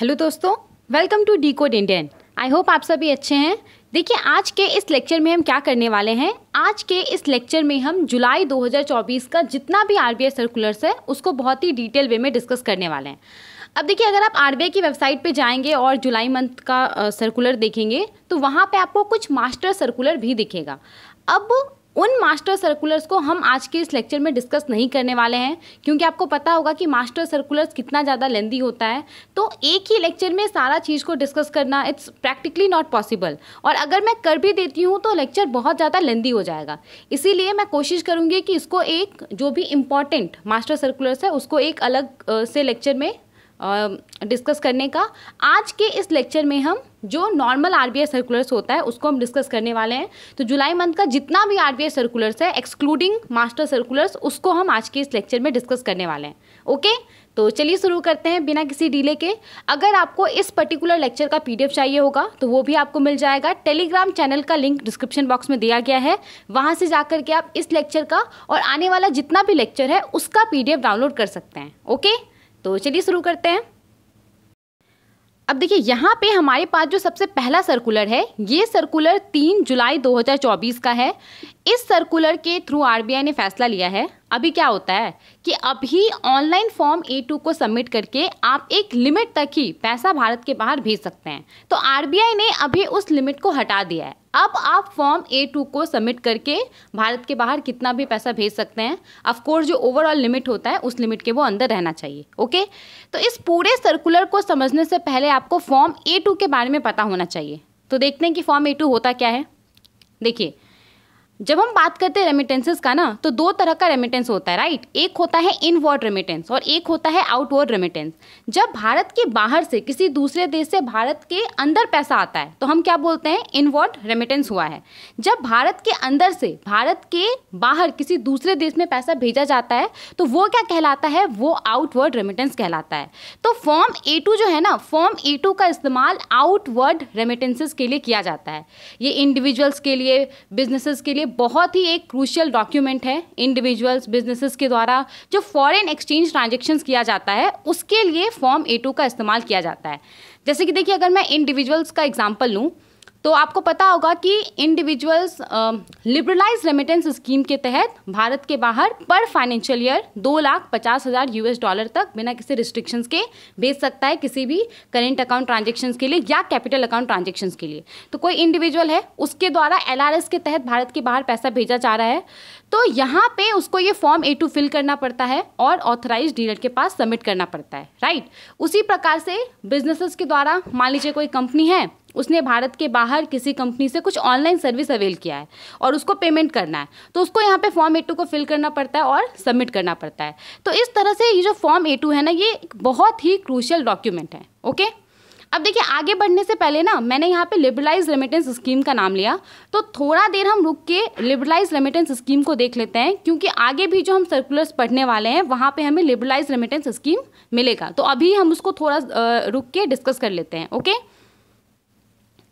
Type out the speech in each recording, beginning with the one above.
Hello दोस्तों welcome to the code Indian I hope आप सभी अच्छे हैं देखिए आज के इस लेक्चर में हम क्या करने वाले हैं आज के इस लेक्चर में हम जुलाई 2024 का जितना भी आर बी सर्कुलर्स है उसको बहुत ही डिटेल वे में डिस्कस करने वाले हैं अब देखिए अगर आप आर की वेबसाइट पे जाएंगे और जुलाई मंथ का सर्कुलर देखेंगे तो वहाँ पे आपको कुछ मास्टर सर्कुलर भी दिखेगा अब उन मास्टर सर्कुलर्स को हम आज के इस लेक्चर में डिस्कस नहीं करने वाले हैं क्योंकि आपको पता होगा कि मास्टर सर्कुलर्स कितना ज़्यादा लेंदी होता है तो एक ही लेक्चर में सारा चीज़ को डिस्कस करना इट्स प्रैक्टिकली नॉट पॉसिबल और अगर मैं कर भी देती हूँ तो लेक्चर बहुत ज़्यादा लेंदी हो जाएगा इसीलिए मैं कोशिश करूँगी कि इसको एक जो भी इम्पॉर्टेंट मास्टर सर्कुलर्स है उसको एक अलग से लेक्चर में डिस्कस करने का आज के इस लेक्चर में हम जो नॉर्मल आरबीआई सर्कुलर्स होता है उसको हम डिस्कस करने वाले हैं तो जुलाई मंथ का जितना भी आरबीआई सर्कुलर्स है एक्सक्लूडिंग मास्टर सर्कुलर्स उसको हम आज के इस लेक्चर में डिस्कस करने वाले हैं ओके तो चलिए शुरू करते हैं बिना किसी डीले के अगर आपको इस पर्टिकुलर लेक्चर का पीडीएफ चाहिए होगा तो वो भी आपको मिल जाएगा टेलीग्राम चैनल का लिंक डिस्क्रिप्शन बॉक्स में दिया गया है वहाँ से जाकर के आप इस लेक्चर का और आने वाला जितना भी लेक्चर है उसका पीडीएफ डाउनलोड कर सकते हैं ओके तो चलिए शुरू करते हैं अब देखिए यहाँ पे हमारे पास जो सबसे पहला सर्कुलर है ये सर्कुलर तीन जुलाई 2024 का है इस सर्कुलर के थ्रू आरबीआई ने फैसला लिया है अभी क्या होता है कि अभी ऑनलाइन फॉर्म ए टू को सबमिट करके आप एक लिमिट तक ही पैसा भारत के बाहर भेज सकते हैं तो आरबीआई ने अभी उस लिमिट को हटा दिया है अब आप फॉर्म ए टू को सबमिट करके भारत के बाहर कितना भी पैसा भेज सकते हैं अफकोर्स जो ओवरऑल लिमिट होता है उस लिमिट के वो अंदर रहना चाहिए ओके तो इस पूरे सर्कुलर को समझने से पहले आपको फॉर्म ए टू के बारे में पता होना चाहिए तो देखते हैं कि फॉर्म ए टू होता क्या है देखिए जब हम बात करते हैं रेमिटेंसेस का ना तो दो तरह का रेमिटेंस होता है राइट एक होता है इनवर्ड रेमिटेंस और एक होता है आउटवर्ड रेमिटेंस जब भारत के बाहर से किसी दूसरे देश से भारत के अंदर पैसा आता है तो हम क्या बोलते हैं इनवर्ड रेमिटेंस हुआ है जब भारत के अंदर से भारत के बाहर किसी दूसरे देश में पैसा भेजा जाता है तो वो क्या कहलाता है वो आउटवर्ड रेमिटेंस कहलाता है तो फॉर्म ए जो है ना फॉर्म ए का इस्तेमाल आउटवर्ड रेमिटेंसेस के लिए किया जाता है ये इंडिविजुअल्स के लिए बिजनेसेस के लिए बहुत ही एक क्रूशियल डॉक्यूमेंट है इंडिविजुअल्स बिजनेसेस के द्वारा जो फॉरेन एक्सचेंज ट्रांजेक्शन किया जाता है उसके लिए फॉर्म ए टू का इस्तेमाल किया जाता है जैसे कि देखिए अगर मैं इंडिविजुअल्स का एग्जाम्पल लूँ तो आपको पता होगा कि इंडिविजुअल्स लिबरलाइज रेमिटेंस स्कीम के तहत भारत के बाहर पर फाइनेंशियल ईयर दो लाख पचास हज़ार यूएस डॉलर तक बिना किसी रिस्ट्रिक्शंस के भेज सकता है किसी भी करेंट अकाउंट ट्रांजेक्शन के लिए या कैपिटल अकाउंट ट्रांजेक्शन के लिए तो कोई इंडिविजुअल है उसके द्वारा एल के तहत भारत के बाहर पैसा भेजा जा रहा है तो यहाँ पे उसको ये फॉर्म ए टू फिल करना पड़ता है और ऑथराइज डीलर के पास सबमिट करना पड़ता है राइट उसी प्रकार से बिजनेसेस के द्वारा मान लीजिए कोई कंपनी है उसने भारत के बाहर किसी कंपनी से कुछ ऑनलाइन सर्विस अवेल किया है और उसको पेमेंट करना है तो उसको यहाँ पे फॉर्म ए को फिल करना पड़ता है और सबमिट करना पड़ता है तो इस तरह से ये जो फॉर्म ए है ना ये एक बहुत ही क्रूशियल डॉक्यूमेंट है ओके अब देखिए आगे बढ़ने से पहले ना मैंने यहाँ पे लिबरलाइज रेमिटेंस स्कीम का नाम लिया तो थोड़ा देर हम रुक के लिबरलाइज रेमिटेंस स्कीम को देख लेते हैं क्योंकि आगे भी जो हम सर्कुलर्स पढ़ने वाले हैं वहाँ पे हमें लिबरलाइज रेमिटेंस स्कीम मिलेगा तो अभी हम उसको थोड़ा रुक के डिस्कस कर लेते हैं ओके okay?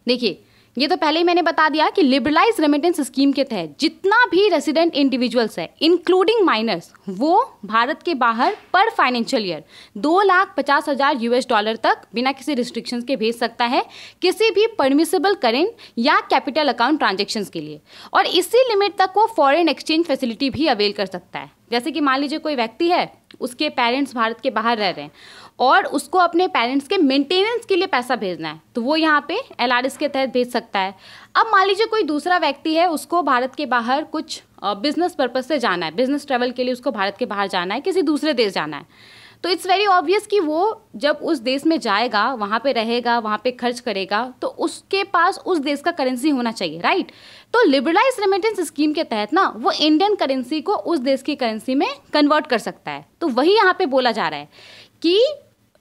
देखिए ये तो पहले ही मैंने बता दिया कि लिबरलाइज रेमिटेंस स्कीम के तहत जितना भी रेसिडेंट इंडिविजुअल्स है इंक्लूडिंग माइनर्स वो भारत के बाहर पर फाइनेंशियल ईयर दो लाख पचास हज़ार यूएस डॉलर तक बिना किसी रिस्ट्रिक्शन के भेज सकता है किसी भी परमिसेबल करेंट या कैपिटल अकाउंट ट्रांजेक्शन के लिए और इसी लिमिट तक वो फॉरन एक्सचेंज फैसिलिटी भी अवेल कर सकता है जैसे कि मान लीजिए कोई व्यक्ति है उसके पेरेंट्स भारत के बाहर रह रहे हैं और उसको अपने पेरेंट्स के मेंटेनेंस के लिए पैसा भेजना है तो वो यहाँ पे एल के तहत भेज सकता है अब मान लीजिए कोई दूसरा व्यक्ति है उसको भारत के बाहर कुछ बिजनेस पर्पज़ से जाना है बिजनेस ट्रैवल के लिए उसको भारत के बाहर जाना है किसी दूसरे देश जाना है तो इट्स वेरी ऑब्वियस कि वो जब उस देश में जाएगा वहाँ पे रहेगा वहाँ पे खर्च करेगा तो उसके पास उस देश का करेंसी होना चाहिए राइट तो लिबरलाइज रेमिटेंस स्कीम के तहत ना वो इंडियन करेंसी को उस देश की करेंसी में कन्वर्ट कर सकता है तो वही यहाँ पे बोला जा रहा है कि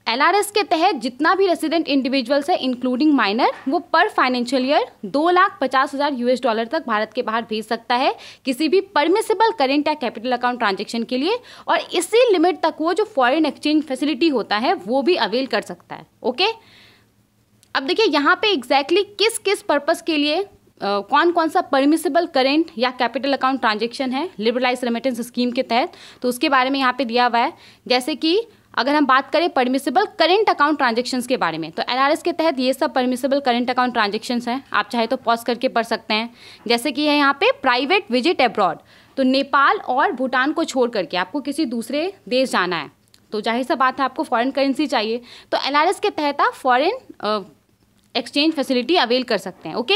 एनआरएस के तहत जितना भी रेसिडेंट इंडिविजुअल्स है इंक्लूडिंग माइनर वो पर फाइनेंशियल ईयर दो लाख पचास हज़ार यूएस डॉलर तक भारत के बाहर भेज सकता है किसी भी परमिसेबल करेंट या कैपिटल अकाउंट ट्रांजेक्शन के लिए और इसी लिमिट तक वो जो फॉरेन एक्सचेंज फैसिलिटी होता है वो भी अवेल कर सकता है ओके अब देखिए यहाँ पे एग्जैक्टली exactly किस किस पर्पज़ के लिए Uh, कौन कौन सा परमिसेबल करेंट या कैपिटल अकाउंट ट्रांजेक्शन है लिबरलाइज रेमिटेंस स्कीम के तहत तो उसके बारे में यहाँ पे दिया हुआ है जैसे कि अगर हम बात करें परमिसेबल करेंट अकाउंट ट्रांजेक्शन के बारे में तो एन के तहत ये सब परमिसेबल करेंट अकाउंट ट्रांजेक्शन हैं आप चाहे तो पॉज करके पढ़ सकते हैं जैसे कि है यहाँ पे प्राइवेट विजिट अब्रॉड तो नेपाल और भूटान को छोड़ करके आपको किसी दूसरे देश जाना है तो जाहिर सा बात है आपको फॉरेन करेंसी चाहिए तो एल के तहत आप फ़ॉरन एक्सचेंज फैसिलिटी अवेल कर सकते हैं ओके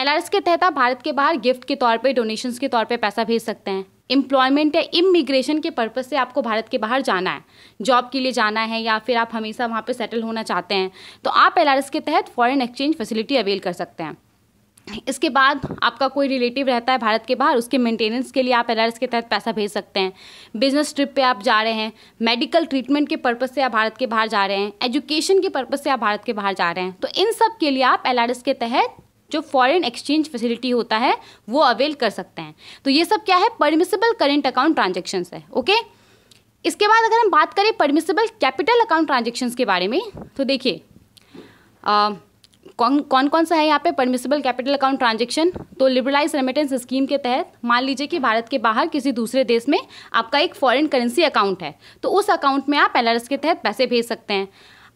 एल के तहत आप भारत के बाहर गिफ्ट के तौर पे डोनेशंस के तौर पे पैसा भेज सकते हैं एम्प्लॉयमेंट या इमिग्रेशन के पर्पज़ से आपको भारत के बाहर जाना है जॉब के लिए जाना है या फिर आप हमेशा वहाँ पर सेटल होना चाहते हैं तो आप एल के तहत फॉरन एक्सचेंज फैसिलिटी अवेल कर सकते हैं इसके बाद आपका कोई रिलेटिव रहता है भारत के बाहर उसके मेंटेनेंस के लिए आप एल के तहत पैसा भेज सकते हैं बिजनेस ट्रिप पे आप जा रहे हैं मेडिकल ट्रीटमेंट के पर्पज़ से आप भारत के बाहर जा रहे हैं एजुकेशन के पर्पज़ से आप भारत के बाहर जा रहे हैं तो इन सब के लिए आप एल के तहत जो फॉरेन एक्सचेंज फैसिलिटी होता है वो अवेल कर सकते हैं तो ये सब क्या है परमिसेबल करेंट अकाउंट ट्रांजेक्शन्स है ओके इसके बाद अगर हम बात करें परमिसेबल कैपिटल अकाउंट ट्रांजेक्शन्स के बारे में तो देखिए कौन कौन कौन सा है यहाँ पे परमिसेबल कैपिटल अकाउंट ट्रांजेक्शन तो लिबरलाइज रेमिटेंस स्कीम के तहत मान लीजिए कि भारत के बाहर किसी दूसरे देश में आपका एक फॉरेन करेंसी अकाउंट है तो उस अकाउंट में आप एल के तहत पैसे भेज सकते हैं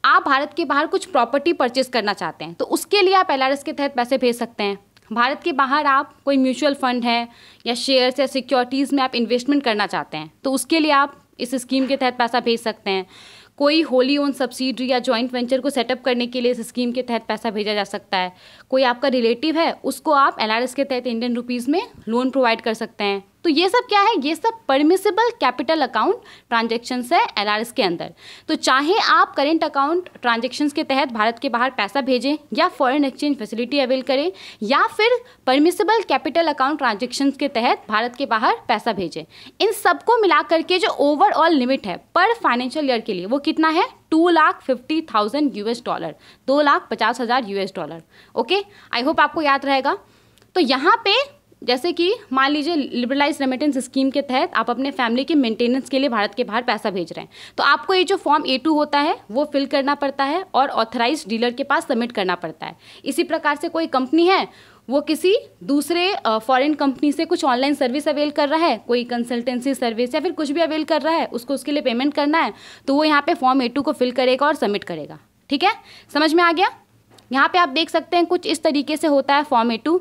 आप भारत के बाहर कुछ प्रॉपर्टी परचेज करना चाहते हैं तो उसके लिए आप एल के तहत पैसे भेज सकते हैं भारत के बाहर आप कोई म्यूचुअल फंड है या शेयर्स या सिक्योरिटीज़ में आप इन्वेस्टमेंट करना चाहते हैं तो उसके लिए आप इस स्कीम के तहत पैसा भेज सकते हैं कोई होली ओन सब्सिडी या जॉइंट वेंचर को सेटअप करने के लिए इस स्कीम के तहत पैसा भेजा जा सकता है कोई आपका रिलेटिव है उसको आप एल के तहत इंडियन रुपीज़ में लोन प्रोवाइड कर सकते हैं तो ये सब क्या है ये सब परमिसेबल कैपिटल अकाउंट ट्रांजेक्शन्स है एल के अंदर तो चाहे आप करेंट अकाउंट ट्रांजेक्शन्स के तहत भारत के बाहर पैसा भेजें या फॉरेन एक्सचेंज फैसिलिटी अवेल करें या फिर परमिसेबल कैपिटल अकाउंट ट्रांजेक्शन के तहत भारत के बाहर पैसा भेजें इन सबको मिला करके जो ओवरऑल लिमिट है पर फाइनेंशियल ईयर के लिए वो कितना है two lakh fifty thousand US dollar दो लाख पचास हज़ार US dollar okay I hope आपको याद रहेगा तो यहाँ पे जैसे कि मान लीजिए लिबरलाइज रेमिटेंस स्कीम के तहत आप अपने फैमिली के मेंटेनेंस के लिए भारत के बाहर पैसा भेज रहे हैं तो आपको ये जो फॉर्म ए टू होता है वो फिल करना पड़ता है और ऑथराइज डीलर के पास सबमिट करना पड़ता है इसी प्रकार से कोई कंपनी है वो किसी दूसरे फॉरेन कंपनी से कुछ ऑनलाइन सर्विस अवेल कर रहा है कोई कंसल्टेंसी सर्विस या फिर कुछ भी अवेल कर रहा है उसको उसके लिए पेमेंट करना है तो वो यहाँ पे फॉर्म ए टू को फिल करेगा और सबमिट करेगा ठीक है समझ में आ गया यहाँ पे आप देख सकते हैं कुछ इस तरीके से होता है फॉर्म ए टू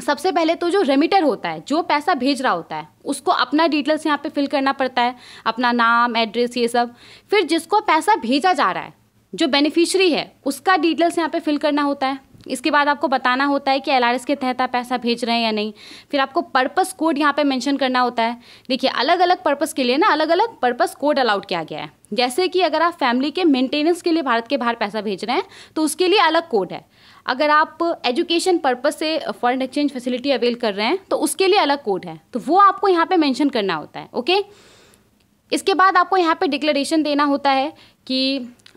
सबसे पहले तो जो रेमिटर होता है जो पैसा भेज रहा होता है उसको अपना डिटेल्स यहाँ पे फिल करना पड़ता है अपना नाम एड्रेस ये सब फिर जिसको पैसा भेजा जा रहा है जो बेनिफिशरी है उसका डिटेल्स यहाँ पे फिल करना होता है इसके बाद आपको बताना होता है कि एल के तहत आप पैसा भेज रहे हैं या नहीं फिर आपको पर्पस कोड यहाँ पे मेंशन करना होता है देखिए अलग अलग पर्पस के लिए ना अलग अलग पर्पस कोड अलाउड किया गया है जैसे कि अगर आप फैमिली के मेंटेनेंस के लिए भारत के बाहर पैसा भेज रहे हैं तो उसके लिए अलग कोड है अगर आप एजुकेशन पर्पज़ से फॉरेन एक्सचेंज फैसिलिटी अवेल कर रहे हैं तो उसके लिए अलग कोड है तो वो आपको यहाँ पे मेंशन करना होता है ओके इसके बाद आपको यहाँ पे डिक्लेरेशन देना होता है कि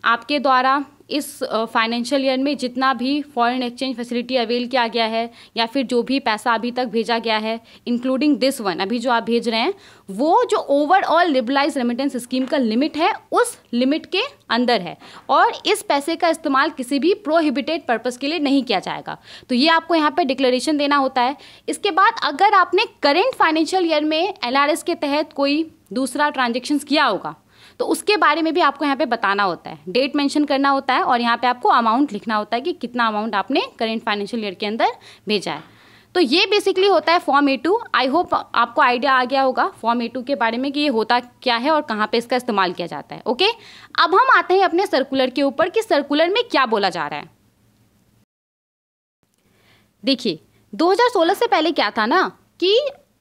आपके द्वारा इस फाइनेंशियल ईयर में जितना भी फॉरेन एक्सचेंज फैसिलिटी अवेल किया गया है या फिर जो भी पैसा अभी तक भेजा गया है इंक्लूडिंग दिस वन अभी जो आप भेज रहे हैं वो जो ओवरऑल लिबलाइज रेमिटेंस स्कीम का लिमिट है उस लिमिट के अंदर है और इस पैसे का इस्तेमाल किसी भी प्रोहिबिटेड पर्पज़ के लिए नहीं किया जाएगा तो ये आपको यहाँ पर डिक्लेरेशन देना होता है इसके बाद अगर आपने करेंट फाइनेंशियल ईयर में एल के तहत कोई दूसरा ट्रांजेक्शन किया होगा तो उसके बारे में भी आपको यहाँ पे बताना होता है डेट मेंशन करना होता है और यहाँ पे आपको अमाउंट लिखना होता है कि कितना अमाउंट आपने करेंट फाइनेंशियल ईयर के अंदर भेजा है तो ये बेसिकली होता है form A two I hope आपको आइडिया आ गया होगा फॉर्म ए टू के बारे में कि ये होता क्या है और कहाँ पे इसका इस्तेमाल किया जाता है ओके अब हम आते हैं अपने सर्कुलर के ऊपर कि सर्कुलर में क्या बोला जा रहा है देखिए 2016 से पहले क्या था ना कि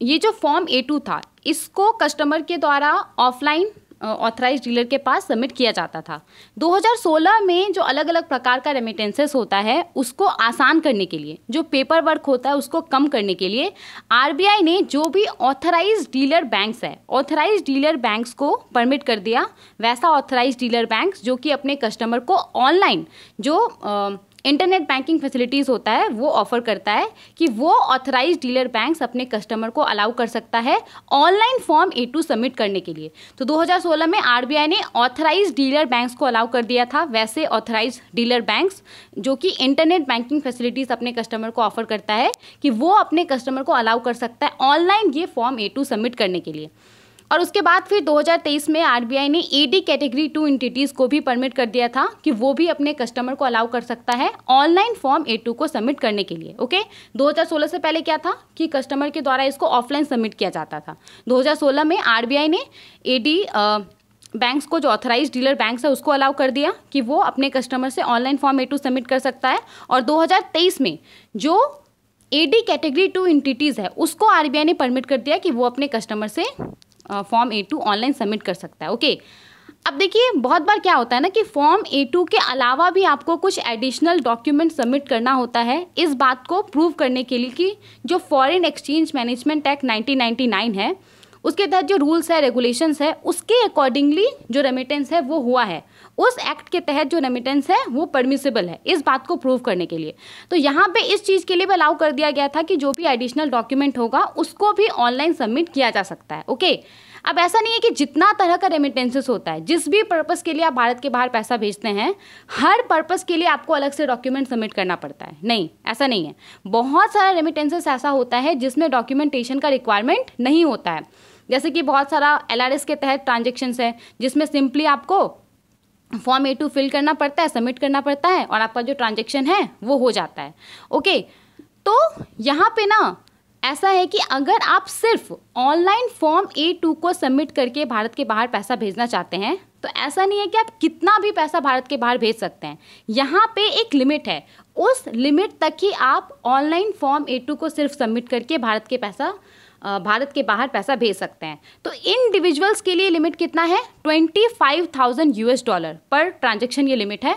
ये जो फॉर्म ए टू था इसको कस्टमर के द्वारा ऑफलाइन ऑथराइज डीलर के पास सबमिट किया जाता था 2016 में जो अलग अलग प्रकार का रेमिटेंसेस होता है उसको आसान करने के लिए जो पेपर वर्क होता है उसको कम करने के लिए आर ने जो भी ऑथराइज डीलर बैंक्स है ऑथराइज डीलर बैंक्स को परमिट कर दिया वैसा ऑथराइज डीलर बैंक्स जो कि अपने कस्टमर को ऑनलाइन जो आ, इंटरनेट बैंकिंग फैसिलिटीज़ होता है वो ऑफर करता है कि वो ऑथराइज डीलर बैंक्स अपने कस्टमर को अलाउ कर सकता है online form A two submit करने के लिए तो 2016 में आर ने ऑथराइज डीलर बैंक्स को अलाउ कर दिया था वैसे ऑथराइज डीलर बैंक्स जो कि इंटरनेट बैंकिंग फैसिलिटीज़ अपने कस्टमर को ऑफर करता है कि वो अपने कस्टमर को अलाउ कर सकता है ऑनलाइन ये फॉर्म ए टू सबमिट करने के लिए और उसके बाद फिर 2023 में आरबीआई ने ईडी कैटेगरी टू इंटिटीज़ को भी परमिट कर दिया था कि वो भी अपने कस्टमर को अलाउ कर सकता है ऑनलाइन फॉर्म ए टू को सबमिट करने के लिए ओके 2016 से पहले क्या था कि कस्टमर के द्वारा इसको ऑफलाइन सबमिट किया जाता था 2016 में आरबीआई ने एडी बैंक्स को जो ऑथराइज डीलर बैंक्स है उसको अलाउ कर दिया कि वो अपने कस्टमर से online form A two submit कर सकता है और 2023 में जो एडी कैटेगरी टू इंटिटीज़ है उसको आरबीआई ने परमिट कर दिया कि वो अपने कस्टमर से form A two online submit कर सकता है ओके अब देखिए बहुत बार क्या होता है ना कि फॉर्म ए टू के अलावा भी आपको कुछ एडिशनल डॉक्यूमेंट सबमिट करना होता है इस बात को प्रूव करने के लिए कि जो foreign exchange management act nineteen है उसके तहत जो रूल्स है रेगुलेशंस है उसके अकॉर्डिंगली जो रेमिटेंस है वो हुआ है उस एक्ट के तहत जो रेमिटेंस है वो परमिसेबल है इस बात को प्रूव करने के लिए तो यहाँ पे इस चीज़ के लिए भी अलाउ कर दिया गया था कि जो भी एडिशनल डॉक्यूमेंट होगा उसको भी ऑनलाइन सबमिट किया जा सकता है ओके अब ऐसा नहीं है कि जितना तरह का रेमिटेंसेस होता है जिस भी पर्पज़ के लिए आप भारत के बाहर पैसा भेजते हैं हर पर्पज़ के लिए आपको अलग से डॉक्यूमेंट सबमिट करना पड़ता है नहीं ऐसा नहीं है बहुत सारा रेमिटेंसेस ऐसा होता है जिसमें डॉक्यूमेंटेशन का रिक्वायरमेंट नहीं होता है जैसे कि बहुत सारा एल के तहत ट्रांजेक्शन्स है जिसमें सिंपली आपको फॉर्म ए टू फिल करना पड़ता है सबमिट करना पड़ता है और आपका जो ट्रांजेक्शन है वो हो जाता है ओके तो यहाँ पे ना ऐसा है कि अगर आप सिर्फ ऑनलाइन फॉर्म ए टू को सबमिट करके भारत के बाहर पैसा भेजना चाहते हैं तो ऐसा नहीं है कि आप कितना भी पैसा भारत के बाहर भेज सकते हैं यहाँ पे एक लिमिट है उस लिमिट तक ही आप ऑनलाइन फॉर्म ए टू को सिर्फ सबमिट करके भारत के पैसा भारत के बाहर पैसा भेज सकते हैं तो इंडिविजुअल्स के लिए लिमिट कितना है twenty five thousand U dollar per transaction ये लिमिट है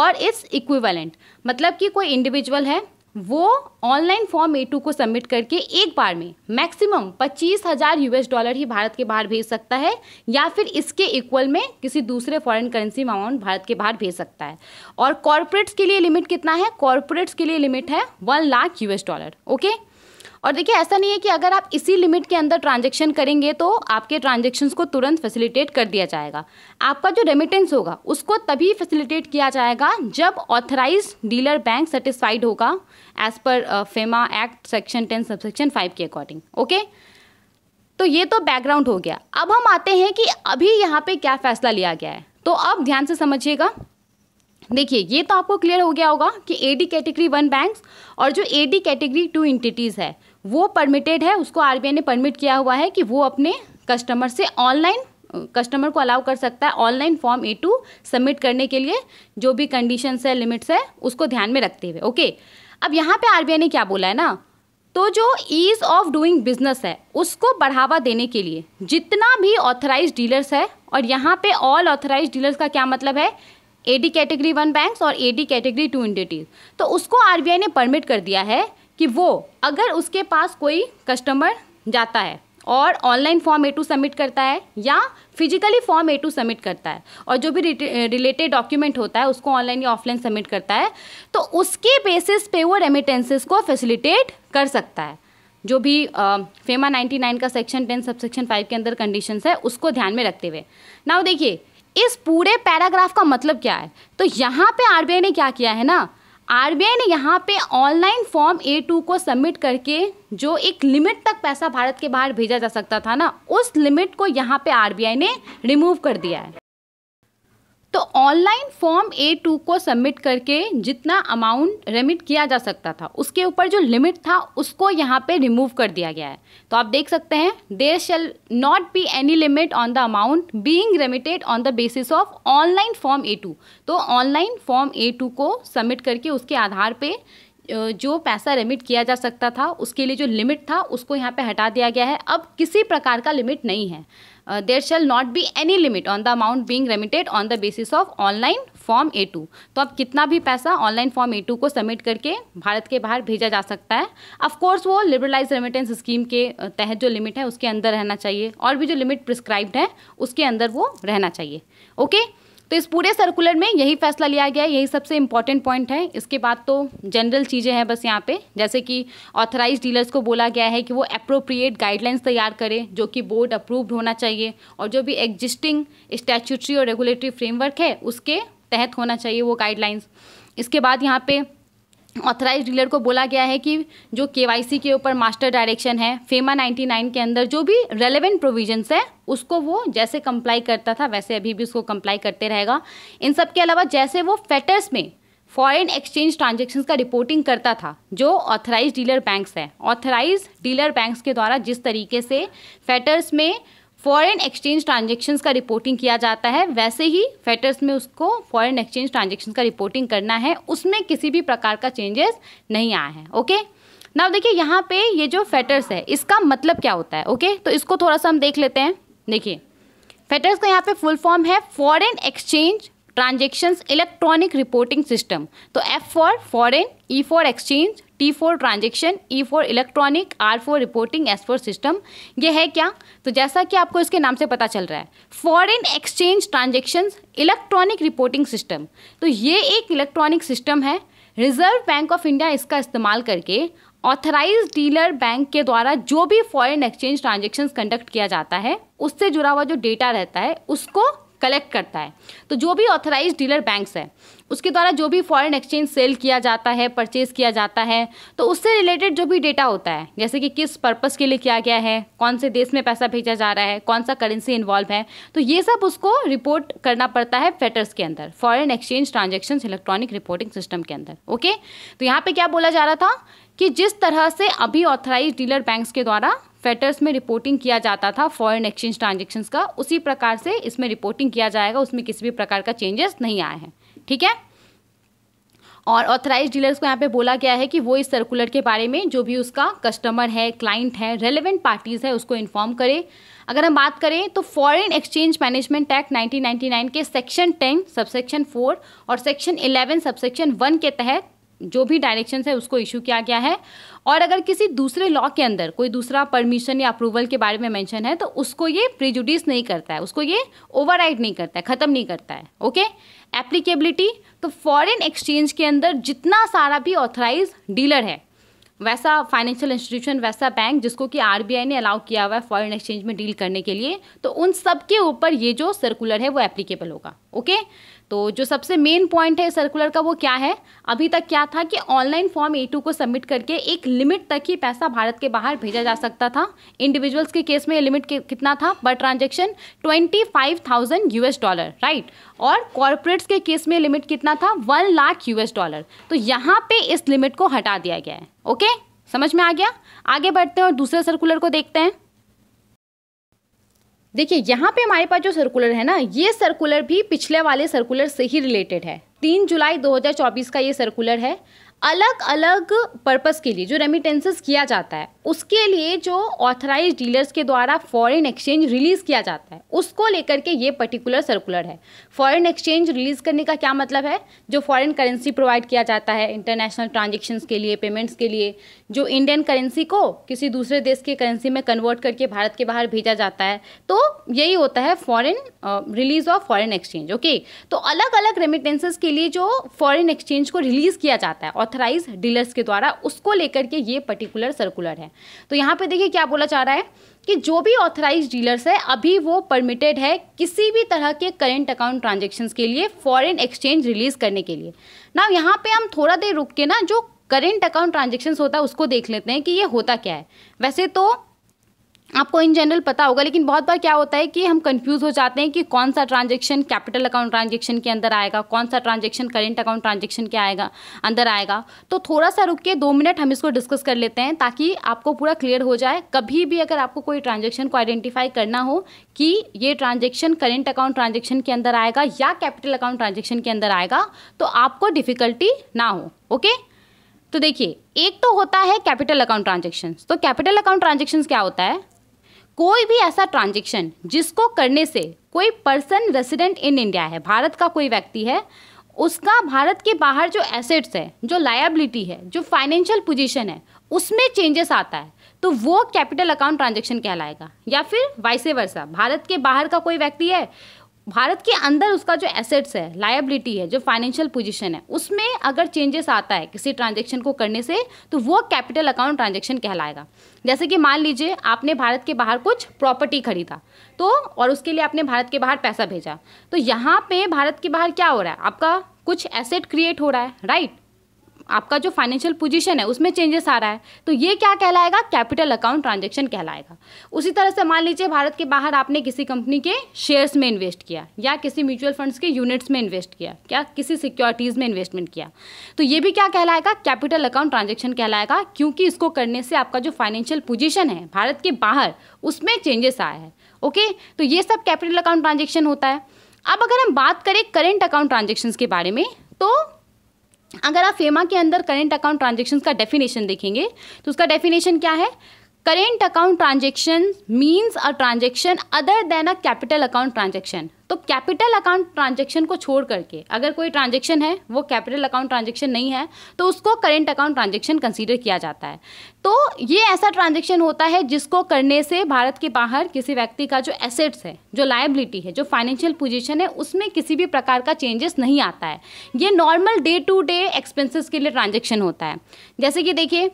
और इट्स इक्विवेलेंट मतलब कि कोई इंडिविजुअल है वो ऑनलाइन फॉर्म ए टू को सबमिट करके एक बार में मैक्सिमम पच्चीस हज़ार यूएस डॉलर ही भारत के बाहर भेज सकता है या फिर इसके इक्वल में किसी दूसरे फॉरेन करेंसी में अमाउंट भारत के बाहर भेज सकता है और कॉरपोरेट्स के लिए लिमिट कितना है कॉरपोरेट्स के लिए लिमिट है one lakh US dollar okay और देखिए ऐसा नहीं है कि अगर आप इसी लिमिट के अंदर ट्रांजेक्शन करेंगे तो आपके ट्रांजेक्शन को तुरंत फैसिलिटेट कर दिया जाएगा आपका जो रेमिटेंस होगा उसको तभी फैसिलिटेट किया जाएगा जब ऑथराइज डीलर बैंक सेटिस्फाइड होगा as per FEMA act section ten subsection five के अकॉर्डिंग ओके तो ये तो बैकग्राउंड हो गया अब हम आते हैं कि अभी यहाँ पे क्या फैसला लिया गया है तो अब ध्यान से समझिएगा देखिए ये तो आपको क्लियर हो गया होगा कि एडी कैटेगरी वन बैंक्स और जो एडी कैटेगरी टू इंटिटीज़ है वो परमिटेड है उसको आर ने परमिट किया हुआ है कि वो अपने कस्टमर से ऑनलाइन कस्टमर को अलाउ कर सकता है online form A two submit करने के लिए जो भी कंडीशंस है लिमिट्स है उसको ध्यान में रखते हुए ओके अब यहाँ पे आरबीआई ने क्या बोला है ना तो जो ईज़ ऑफ डूइंग बिजनेस है उसको बढ़ावा देने के लिए जितना भी ऑथराइज डीलर्स है और यहाँ पे ऑल ऑथराइज डीलर्स का क्या मतलब है डी कैटेगरी वन बैंक्स और डी कैटेगरी टू इंडिटीज तो उसको आर ने परमिट कर दिया है कि वो अगर उसके पास कोई कस्टमर जाता है और online form A two submit करता है या physically form A two submit करता है और जो भी रिलेटेड डॉक्यूमेंट होता है उसको ऑनलाइन या ऑफलाइन सबमिट करता है तो उसके बेसिस पे वो रेमिटेंसेस को फैसिलिटेट कर सकता है जो भी आ, फेमा 99 का सेक्शन 10 सब सेक्शन 5 के अंदर कंडीशंस है उसको ध्यान में रखते हुए नाउ देखिए इस पूरे पैराग्राफ का मतलब क्या है तो यहाँ पे आरबीआई ने क्या किया है ना आरबीआई ने यहाँ पे ऑनलाइन फॉर्म ए टू को सबमिट करके जो एक लिमिट तक पैसा भारत के बाहर भेजा जा सकता था ना उस लिमिट को यहाँ पे आरबीआई ने रिमूव कर दिया है तो ऑनलाइन फॉर्म ए टू को सबमिट करके जितना अमाउंट रेमिट किया जा सकता था उसके ऊपर जो लिमिट था उसको यहाँ पे रिमूव कर दिया गया है तो आप देख सकते हैं there shall not be any limit on the amount being remitted on the basis of online form A two तो ऑनलाइन फॉर्म ए टू को सबमिट करके उसके आधार पर जो पैसा रेमिट किया जा सकता था उसके लिए जो लिमिट था उसको यहाँ पर हटा दिया गया है अब किसी प्रकार का लिमिट नहीं है there shall not be any limit on the amount being remitted on the basis of online form A two तो अब कितना भी पैसा ऑनलाइन फॉर्म ए टू को सबमिट करके भारत के बाहर भेजा जा सकता है अफकोर्स वो लिबरलाइज रेमिटेंस स्कीम के uh, तहत जो लिमिट है उसके अंदर रहना चाहिए और भी जो लिमिट प्रिस्क्राइब्ड है उसके अंदर वो रहना चाहिए ओके okay? तो इस पूरे सर्कुलर में यही फैसला लिया गया यही सबसे इम्पॉर्टेंट पॉइंट है इसके बाद तो जनरल चीज़ें हैं बस यहाँ पे जैसे कि ऑथराइज डीलर्स को बोला गया है कि वो अप्रोप्रिएट गाइडलाइंस तैयार करें जो कि बोर्ड अप्रूव्ड होना चाहिए और जो भी एग्जिस्टिंग स्टैचूटरी और रेगुलेटरी फ्रेमवर्क है उसके तहत होना चाहिए वो गाइडलाइंस इसके बाद यहाँ पर ऑथराइज डीलर को बोला गया है कि जो के के ऊपर मास्टर डायरेक्शन है फेमा 99 के अंदर जो भी रेलेवेंट प्रोविजंस है उसको वो जैसे कंप्लाई करता था वैसे अभी भी उसको कंप्लाई करते रहेगा इन सब के अलावा जैसे वो फेटर्स में फॉरेन एक्सचेंज ट्रांजेक्शन का रिपोर्टिंग करता था जो ऑथराइज डीलर बैंक्स है ऑथराइज डीलर बैंक्स के द्वारा जिस तरीके से फेटर्स में फॉरेन एक्सचेंज ट्रांजेक्शन्स का रिपोर्टिंग किया जाता है वैसे ही फेटर्स में उसको फॉरेन एक्सचेंज ट्रांजेक्शन का रिपोर्टिंग करना है उसमें किसी भी प्रकार का चेंजेस नहीं आया है ओके ना देखिए यहाँ पे ये जो फेटर्स है इसका मतलब क्या होता है ओके तो इसको थोड़ा सा हम देख लेते हैं देखिए फेटर्स का यहाँ पे फुल फॉर्म है foreign exchange transactions electronic reporting system तो F for foreign E for exchange T for transaction E for electronic R for reporting S for system ये है क्या तो जैसा कि आपको इसके नाम से पता चल रहा है foreign exchange transaction electronic reporting system तो ये एक इलेक्ट्रॉनिक सिस्टम है रिजर्व बैंक ऑफ इंडिया इसका इस्तेमाल करके ऑथराइज डीलर बैंक के द्वारा जो भी फॉरन एक्सचेंज ट्रांजेक्शन कंडक्ट किया जाता है उससे जुड़ा हुआ जो डेटा रहता है उसको कलेक्ट करता है तो जो भी ऑथराइज डीलर बैंक्स है उसके द्वारा जो भी फॉरेन एक्सचेंज सेल किया जाता है परचेज किया जाता है तो उससे रिलेटेड जो भी डेटा होता है जैसे कि किस पर्पज़ के लिए किया गया है कौन से देश में पैसा भेजा जा रहा है कौन सा करेंसी इन्वॉल्व है तो ये सब उसको रिपोर्ट करना पड़ता है फेटर्स के अंदर foreign exchange transaction electronic reporting system के अंदर ओके तो यहाँ पर क्या बोला जा रहा था कि जिस तरह से अभी ऑथराइज डीलर बैंक्स के द्वारा फेटर्स में रिपोर्टिंग किया जाता था फॉरेन एक्सचेंज ट्रांजेक्शन्स का उसी प्रकार से इसमें रिपोर्टिंग किया जाएगा उसमें किसी भी प्रकार का चेंजेस नहीं आया है ठीक है और ऑथराइज डीलर्स को यहाँ पे बोला गया है कि वो इस सर्कुलर के बारे में जो भी उसका कस्टमर है क्लाइंट है रेलिवेंट पार्टीज है उसको इन्फॉर्म करें अगर हम बात करें तो फॉरेन एक्सचेंज मैनेजमेंट एक्ट 1999 के सेक्शन 10 सबसेक्शन 4 और सेक्शन 11 सबसेक्शन 1 के तहत जो भी डायरेक्शन है उसको इशू किया गया है और अगर किसी दूसरे लॉ के अंदर कोई दूसरा परमिशन या अप्रूवल के बारे में मेंशन है तो उसको ये प्रिजुडिस नहीं करता है उसको ये ओवरराइड नहीं करता है ख़त्म नहीं करता है ओके एप्लीकेबिलिटी तो फॉरेन एक्सचेंज के अंदर जितना सारा भी ऑथराइज डीलर है वैसा फाइनेंशियल इंस्टीट्यूशन वैसा बैंक जिसको कि आरबीआई ने अलाउ किया हुआ है फॉरेन एक्सचेंज में डील करने के लिए तो उन सब के ऊपर ये जो सर्कुलर है वो एप्लीकेबल होगा ओके तो जो सबसे मेन पॉइंट है सर्कुलर का वो क्या है अभी तक क्या था कि ऑनलाइन फॉर्म ए टू को सबमिट करके एक लिमिट तक ही पैसा भारत के बाहर भेजा जा सकता था इंडिविजुअल्स के केस में लिमिट कितना था per transaction twenty five thousand S dollar right और कॉरपोरेट्स के केस में लिमिट कितना था वन लाख एस डॉलर तो यहाँ पे इस लिमिट को हटा दिया गया है ओके समझ में आ गया आगे बढ़ते हैं और दूसरे सर्कुलर को देखते हैं देखिए यहाँ पे हमारे पास जो सर्कुलर है ना ये सर्कुलर भी पिछले वाले सर्कुलर से ही रिलेटेड है तीन जुलाई 2024 का ये सर्कुलर है अलग अलग पर्पस के लिए जो रेमिटेंसेस किया जाता है उसके लिए जो ऑथराइज डीलर्स के द्वारा फॉरेन एक्सचेंज रिलीज़ किया जाता है उसको लेकर के ये पर्टिकुलर सर्कुलर है फॉरेन एक्सचेंज रिलीज़ करने का क्या मतलब है जो फॉरेन करेंसी प्रोवाइड किया जाता है इंटरनेशनल ट्रांजेक्शन के लिए पेमेंट्स के लिए जो इंडियन करेंसी को किसी दूसरे देश की करेंसी में कन्वर्ट करके भारत के बाहर भेजा जाता है तो यही होता है foreign release of foreign exchange okay तो अलग अलग रेमिटेंसेस के लिए जो फॉरेन एक्सचेंज को रिलीज़ किया जाता है ऑथराइज डीलर्स के द्वारा उसको लेकर के ये पर्टिकुलर सर्कुलर है तो यहाँ पे देखिए क्या बोला जा रहा है कि जो भी ऑथराइज डीलर्स है अभी वो परमिटेड है किसी भी तरह के करेंट अकाउंट ट्रांजेक्शन के लिए फॉरन एक्सचेंज रिलीज़ करने के लिए ना यहाँ पे हम थोड़ा देर रुक के ना जो करेंट अकाउंट ट्रांजेक्शन होता है उसको देख लेते हैं कि ये होता क्या है वैसे तो आपको इन जनरल पता होगा लेकिन बहुत बार क्या होता है कि हम कंफ्यूज हो जाते हैं कि कौन सा ट्रांजेक्शन कैपिटल अकाउंट ट्रांजेक्शन के अंदर आएगा कौन सा ट्रांजेक्शन करेंट अकाउंट ट्रांजेक्शन के आएगा अंदर आएगा तो थोड़ा सा रुक के दो मिनट हम इसको डिस्कस कर लेते हैं ताकि आपको पूरा क्लियर हो जाए कभी भी अगर आपको कोई ट्रांजेक्शन को आइडेंटिफाई करना हो कि ये ट्रांजेक्शन करेंट अकाउंट ट्रांजेक्शन के अंदर आएगा या कैपिटल अकाउंट ट्रांजेक्शन के अंदर आएगा तो आपको डिफ़िकल्टी ना हो ओके तो देखिए एक तो होता है कैपिटल अकाउंट ट्रांजेक्शन्स तो कैपिटल अकाउंट ट्रांजेक्शन्स क्या होता है कोई भी ऐसा ट्रांजेक्शन जिसको करने से कोई पर्सन रेसिडेंट इन इंडिया है भारत का कोई व्यक्ति है उसका भारत के बाहर जो एसेट्स है जो लायबिलिटी है जो फाइनेंशियल पोजीशन है उसमें चेंजेस आता है तो वो कैपिटल अकाउंट ट्रांजेक्शन कहलाएगा या फिर वाइसे वर्षा भारत के बाहर का कोई व्यक्ति है भारत के अंदर उसका जो एसेट्स है लाइबिलिटी है जो फाइनेंशियल पोजीशन है उसमें अगर चेंजेस आता है किसी ट्रांजेक्शन को करने से तो वो कैपिटल अकाउंट ट्रांजेक्शन कहलाएगा जैसे कि मान लीजिए आपने भारत के बाहर कुछ प्रॉपर्टी खरीदा तो और उसके लिए आपने भारत के बाहर पैसा भेजा तो यहाँ पे भारत के बाहर क्या हो रहा है आपका कुछ एसेट क्रिएट हो रहा है राइट आपका जो फाइनेंशियल पोजीशन है उसमें चेंजेस आ रहा है तो ये क्या कहलाएगा कैपिटल अकाउंट ट्रांजेक्शन कहलाएगा उसी तरह से मान लीजिए भारत के बाहर आपने किसी कंपनी के शेयर्स में इन्वेस्ट किया या किसी म्यूचुअल फंड्स के यूनिट्स में इन्वेस्ट किया क्या किसी सिक्योरिटीज़ में इन्वेस्टमेंट किया तो ये भी क्या कहलाएगा कैपिटल अकाउंट ट्रांजेक्शन कहलाएगा क्योंकि इसको करने से आपका जो फाइनेंशियल पोजिशन है भारत के बाहर उसमें चेंजेस आया है ओके तो ये सब कैपिटल अकाउंट ट्रांजेक्शन होता है अब अगर हम बात करें करेंट अकाउंट ट्रांजेक्शन के बारे में तो अगर आप फेमा के अंदर करेंट अकाउंट ट्रांजेक्शन का डेफिनेशन देखेंगे तो उसका डेफिनेशन क्या है current account transaction means a transaction other than a capital account transaction तो कैपिटल अकाउंट ट्रांजेक्शन को छोड़ करके अगर कोई ट्रांजेक्शन है वो कैपिटल अकाउंट ट्रांजेक्शन नहीं है तो उसको करेंट अकाउंट ट्रांजेक्शन कंसीडर किया जाता है तो ये ऐसा ट्रांजेक्शन होता है जिसको करने से भारत के बाहर किसी व्यक्ति का जो एसेट्स है जो लाइबिलिटी है जो फाइनेंशियल पोजिशन है उसमें किसी भी प्रकार का चेंजेस नहीं आता है ये normal day to day expenses के लिए ट्रांजेक्शन होता है जैसे कि देखिए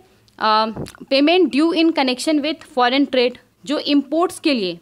payment due in connection with foreign trade जो इम्पोर्ट्स के लिए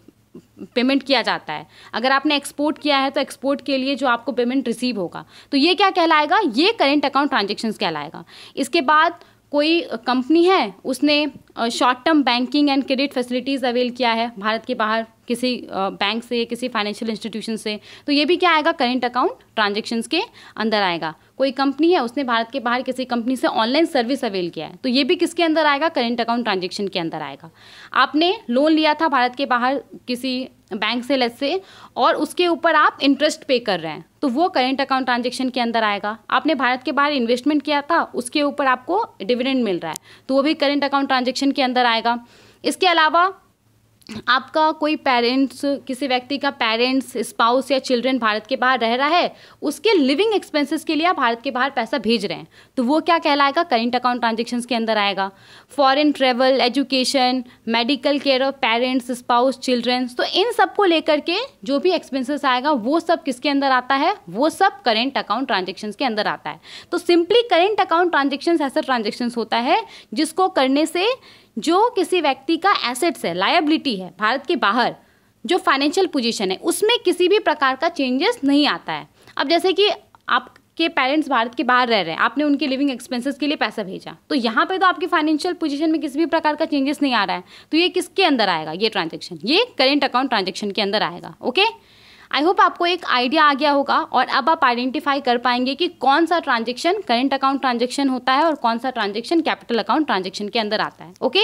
पेमेंट किया जाता है अगर आपने एक्सपोर्ट किया है तो एक्सपोर्ट के लिए जो आपको पेमेंट रिसीव होगा तो ये क्या कहलाएगा ये करेंट अकाउंट ट्रांजेक्शन्स कहलाएगा इसके बाद कोई कंपनी है उसने short term banking and credit facilities avail किया है भारत के बाहर किसी बैंक से किसी फाइनेंशियल इंस्टीट्यूशन से तो ये भी क्या आएगा करेंट अकाउंट ट्रांजेक्शन्स के अंदर आएगा कोई कंपनी है उसने भारत के बाहर किसी कंपनी से ऑनलाइन सर्विस अवेल किया है तो ये भी किसके अंदर आएगा करेंट अकाउंट ट्रांजेक्शन के अंदर आएगा आपने लोन लिया था भारत के बाहर किसी बैंक से लेस से और उसके ऊपर आप इंटरेस्ट पे कर रहे हैं तो वो करेंट अकाउंट ट्रांजेक्शन के अंदर आएगा आपने भारत के बाहर इन्वेस्टमेंट किया था उसके ऊपर आपको डिविडेंड मिल रहा है तो वो भी करेंट अकाउंट ट्रांजेक्शन क्वेश्चन के अंदर आएगा इसके अलावा आपका कोई पेरेंट्स किसी व्यक्ति का पेरेंट्स स्पाउस या चिल्ड्रन भारत के बाहर रह रहा है उसके लिविंग एक्सपेंसेस के लिए आप भारत के बाहर पैसा भेज रहे हैं तो वो क्या कहलाएगा करेंट अकाउंट ट्रांजेक्शन्स के अंदर आएगा foreign travel education medical care of parents spouse childrens तो इन सब को लेकर के जो भी एक्सपेंसेस आएगा वो सब किसके अंदर आता है वो सब करेंट अकाउंट ट्रांजेक्शन्स के अंदर आता है तो सिंपली करेंट अकाउंट ट्रांजेक्शन्स ऐसा ट्रांजेक्शन्स होता है जिसको करने से जो किसी व्यक्ति का एसेट्स है लायबिलिटी है भारत के बाहर जो फाइनेंशियल पोजीशन है उसमें किसी भी प्रकार का चेंजेस नहीं आता है अब जैसे कि आपके पेरेंट्स भारत के बाहर रह रहे हैं आपने उनके लिविंग एक्सपेंसेस के लिए पैसा भेजा तो यहाँ पे तो आपकी फाइनेंशियल पोजीशन में किसी भी प्रकार का चेंजेस नहीं आ रहा है तो ये किसके अंदर आएगा ये ट्रांजेक्शन ये करेंट अकाउंट ट्रांजेक्शन के अंदर आएगा ओके आई होप आपको एक आइडिया आ गया होगा और अब आप आइडेंटिफाई कर पाएंगे कि कौन सा ट्रांजेक्शन करेंट अकाउंट ट्रांजेक्शन होता है और कौन सा ट्रांजेक्शन कैपिटल अकाउंट ट्रांजेक्शन के अंदर आता है ओके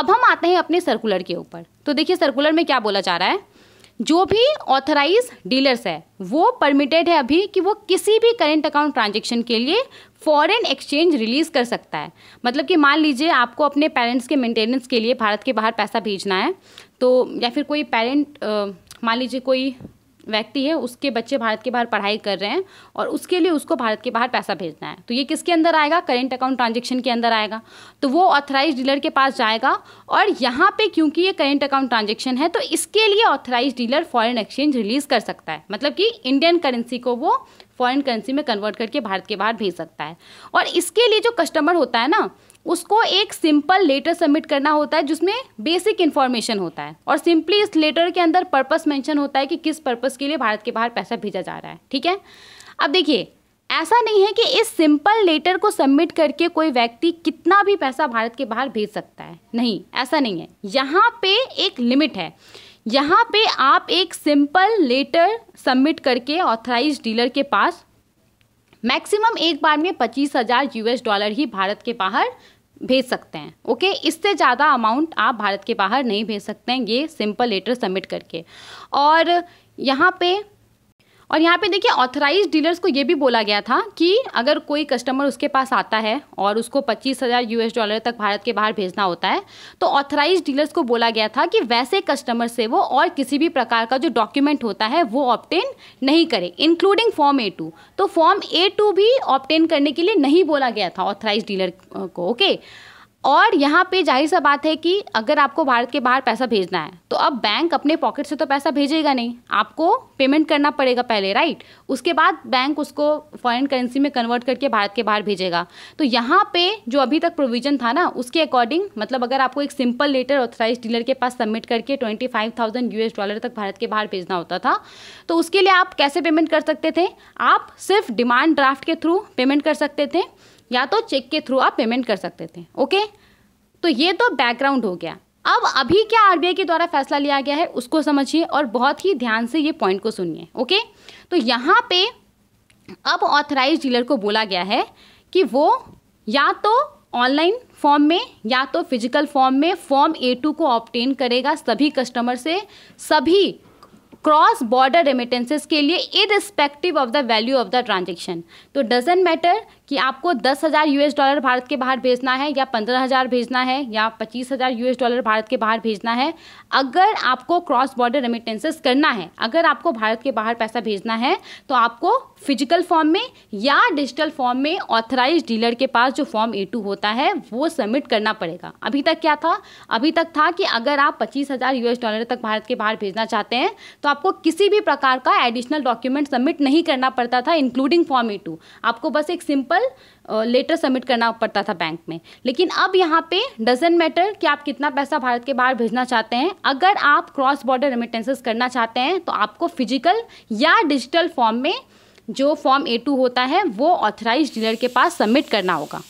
अब हम आते हैं अपने सर्कुलर के ऊपर तो देखिए सर्कुलर में क्या बोला जा रहा है जो भी ऑथराइज डीलर्स है वो परमिटेड है अभी कि वो किसी भी करेंट अकाउंट ट्रांजेक्शन के लिए फॉरेन एक्सचेंज रिलीज कर सकता है मतलब कि मान लीजिए आपको अपने पेरेंट्स के मेंटेनेंस के लिए भारत के बाहर पैसा भेजना है तो या फिर कोई पेरेंट मान लीजिए कोई व्यक्ति है उसके बच्चे भारत के बाहर पढ़ाई कर रहे हैं और उसके लिए उसको भारत के बाहर पैसा भेजना है तो ये किसके अंदर आएगा करेंट अकाउंट ट्रांजेक्शन के अंदर आएगा तो वो ऑथराइज डीलर के पास जाएगा और यहाँ पे क्योंकि ये करेंट अकाउंट ट्रांजेक्शन है तो इसके लिए authorise dealer foreign exchange release कर सकता है मतलब कि इंडियन करेंसी को वो फॉरेन करेंसी में कन्वर्ट करके भारत के बाहर भेज सकता है और इसके लिए जो कस्टमर होता है ना उसको एक सिंपल लेटर सबमिट करना होता है जिसमें बेसिक इन्फॉर्मेशन होता है और सिंपली इस लेटर के अंदर पर्पस मेंशन होता है कि किस पर्पस के लिए भारत के बाहर पैसा भेजा जा रहा है ठीक है अब देखिए ऐसा नहीं है कि इस सिंपल लेटर को सबमिट करके कोई व्यक्ति कितना भी पैसा भारत के बाहर भेज सकता है नहीं ऐसा नहीं है यहाँ पे एक लिमिट है यहाँ पे आप एक सिंपल लेटर सबमिट करके ऑथराइज डीलर के पास मैक्सिमम एक बार में पच्चीस हज़ार यूएस डॉलर ही भारत के बाहर भेज सकते हैं ओके इससे ज़्यादा अमाउंट आप भारत के बाहर नहीं भेज सकते हैं ये सिंपल लेटर सबमिट करके और यहाँ पे और यहाँ पे देखिए ऑथराइज डीलर्स को ये भी बोला गया था कि अगर कोई कस्टमर उसके पास आता है और उसको पच्चीस हज़ार यूएस डॉलर तक भारत के बाहर भेजना होता है तो ऑथराइज डीलर्स को बोला गया था कि वैसे कस्टमर से वो और किसी भी प्रकार का जो डॉक्यूमेंट होता है वो ऑप्टेन नहीं करे इंक्लूडिंग फॉर्म ए टू तो फॉर्म ए टू भी ऑप्टेन करने के लिए नहीं बोला गया था ऑथराइज डीलर को ओके okay? और यहाँ पे जाहिर सा बात है कि अगर आपको भारत के बाहर पैसा भेजना है तो अब बैंक अपने पॉकेट से तो पैसा भेजेगा नहीं आपको पेमेंट करना पड़ेगा पहले राइट उसके बाद बैंक उसको फॉरेन करेंसी में कन्वर्ट करके भारत के बाहर भेजेगा तो यहाँ पे जो अभी तक प्रोविजन था ना उसके अकॉर्डिंग मतलब अगर आपको एक सिंपल लेटर ऑथराइज डीलर के पास सबमिट करके twenty five thousand S dollar तक भारत के बाहर भेजना होता था तो उसके लिए आप कैसे पेमेंट कर सकते थे आप सिर्फ डिमांड ड्राफ्ट के थ्रू पेमेंट कर सकते थे या तो चेक के थ्रू आप पेमेंट कर सकते थे ओके तो ये तो बैकग्राउंड हो गया अब अभी क्या आर के द्वारा फैसला लिया गया है उसको समझिए और बहुत ही ध्यान से ये पॉइंट को सुनिए ओके तो यहाँ पे अब ऑथराइज डीलर को बोला गया है कि वो या तो ऑनलाइन फॉर्म में या तो फिजिकल फॉर्म में फॉर्म ए टू को ऑप्टेन करेगा सभी कस्टमर से सभी क्रॉस बॉर्डर रेमिटेंसेस के लिए irrespective of the value of the transaction तो डजेंट मैटर कि आपको दस हज़ार यूएस डॉलर भारत के बाहर भेजना है या पंद्रह हज़ार भेजना है या पच्चीस हज़ार यूएस डॉलर भारत के बाहर भेजना है अगर आपको क्रॉस बॉर्डर रेमिटेंसेस करना है अगर आपको भारत के बाहर पैसा भेजना है तो आपको फिजिकल फॉर्म में या डिजिटल फॉर्म में ऑथराइज डीलर के पास जो फॉर्म ए टू होता है वो सबमिट करना पड़ेगा अभी तक क्या था अभी तक था कि अगर आप पच्चीस हज़ार यूएस डॉलर तक भारत के बाहर भेजना चाहते हैं तो आपको किसी भी प्रकार का एडिशनल डॉक्यूमेंट सबमिट नहीं करना पड़ता था इंक्लूडिंग फॉर्म ए टू आपको बस एक सिंपल पेरोल लेटर सबमिट करना पड़ता था बैंक में लेकिन अब यहाँ पे डजेंट मैटर कि आप कितना पैसा भारत के बाहर भेजना चाहते हैं अगर आप क्रॉस बॉर्डर रेमिटेंसेस करना चाहते हैं तो आपको फिजिकल या डिजिटल फॉर्म में जो फॉर्म ए टू होता है वो ऑथराइज डीलर के पास सबमिट करना होगा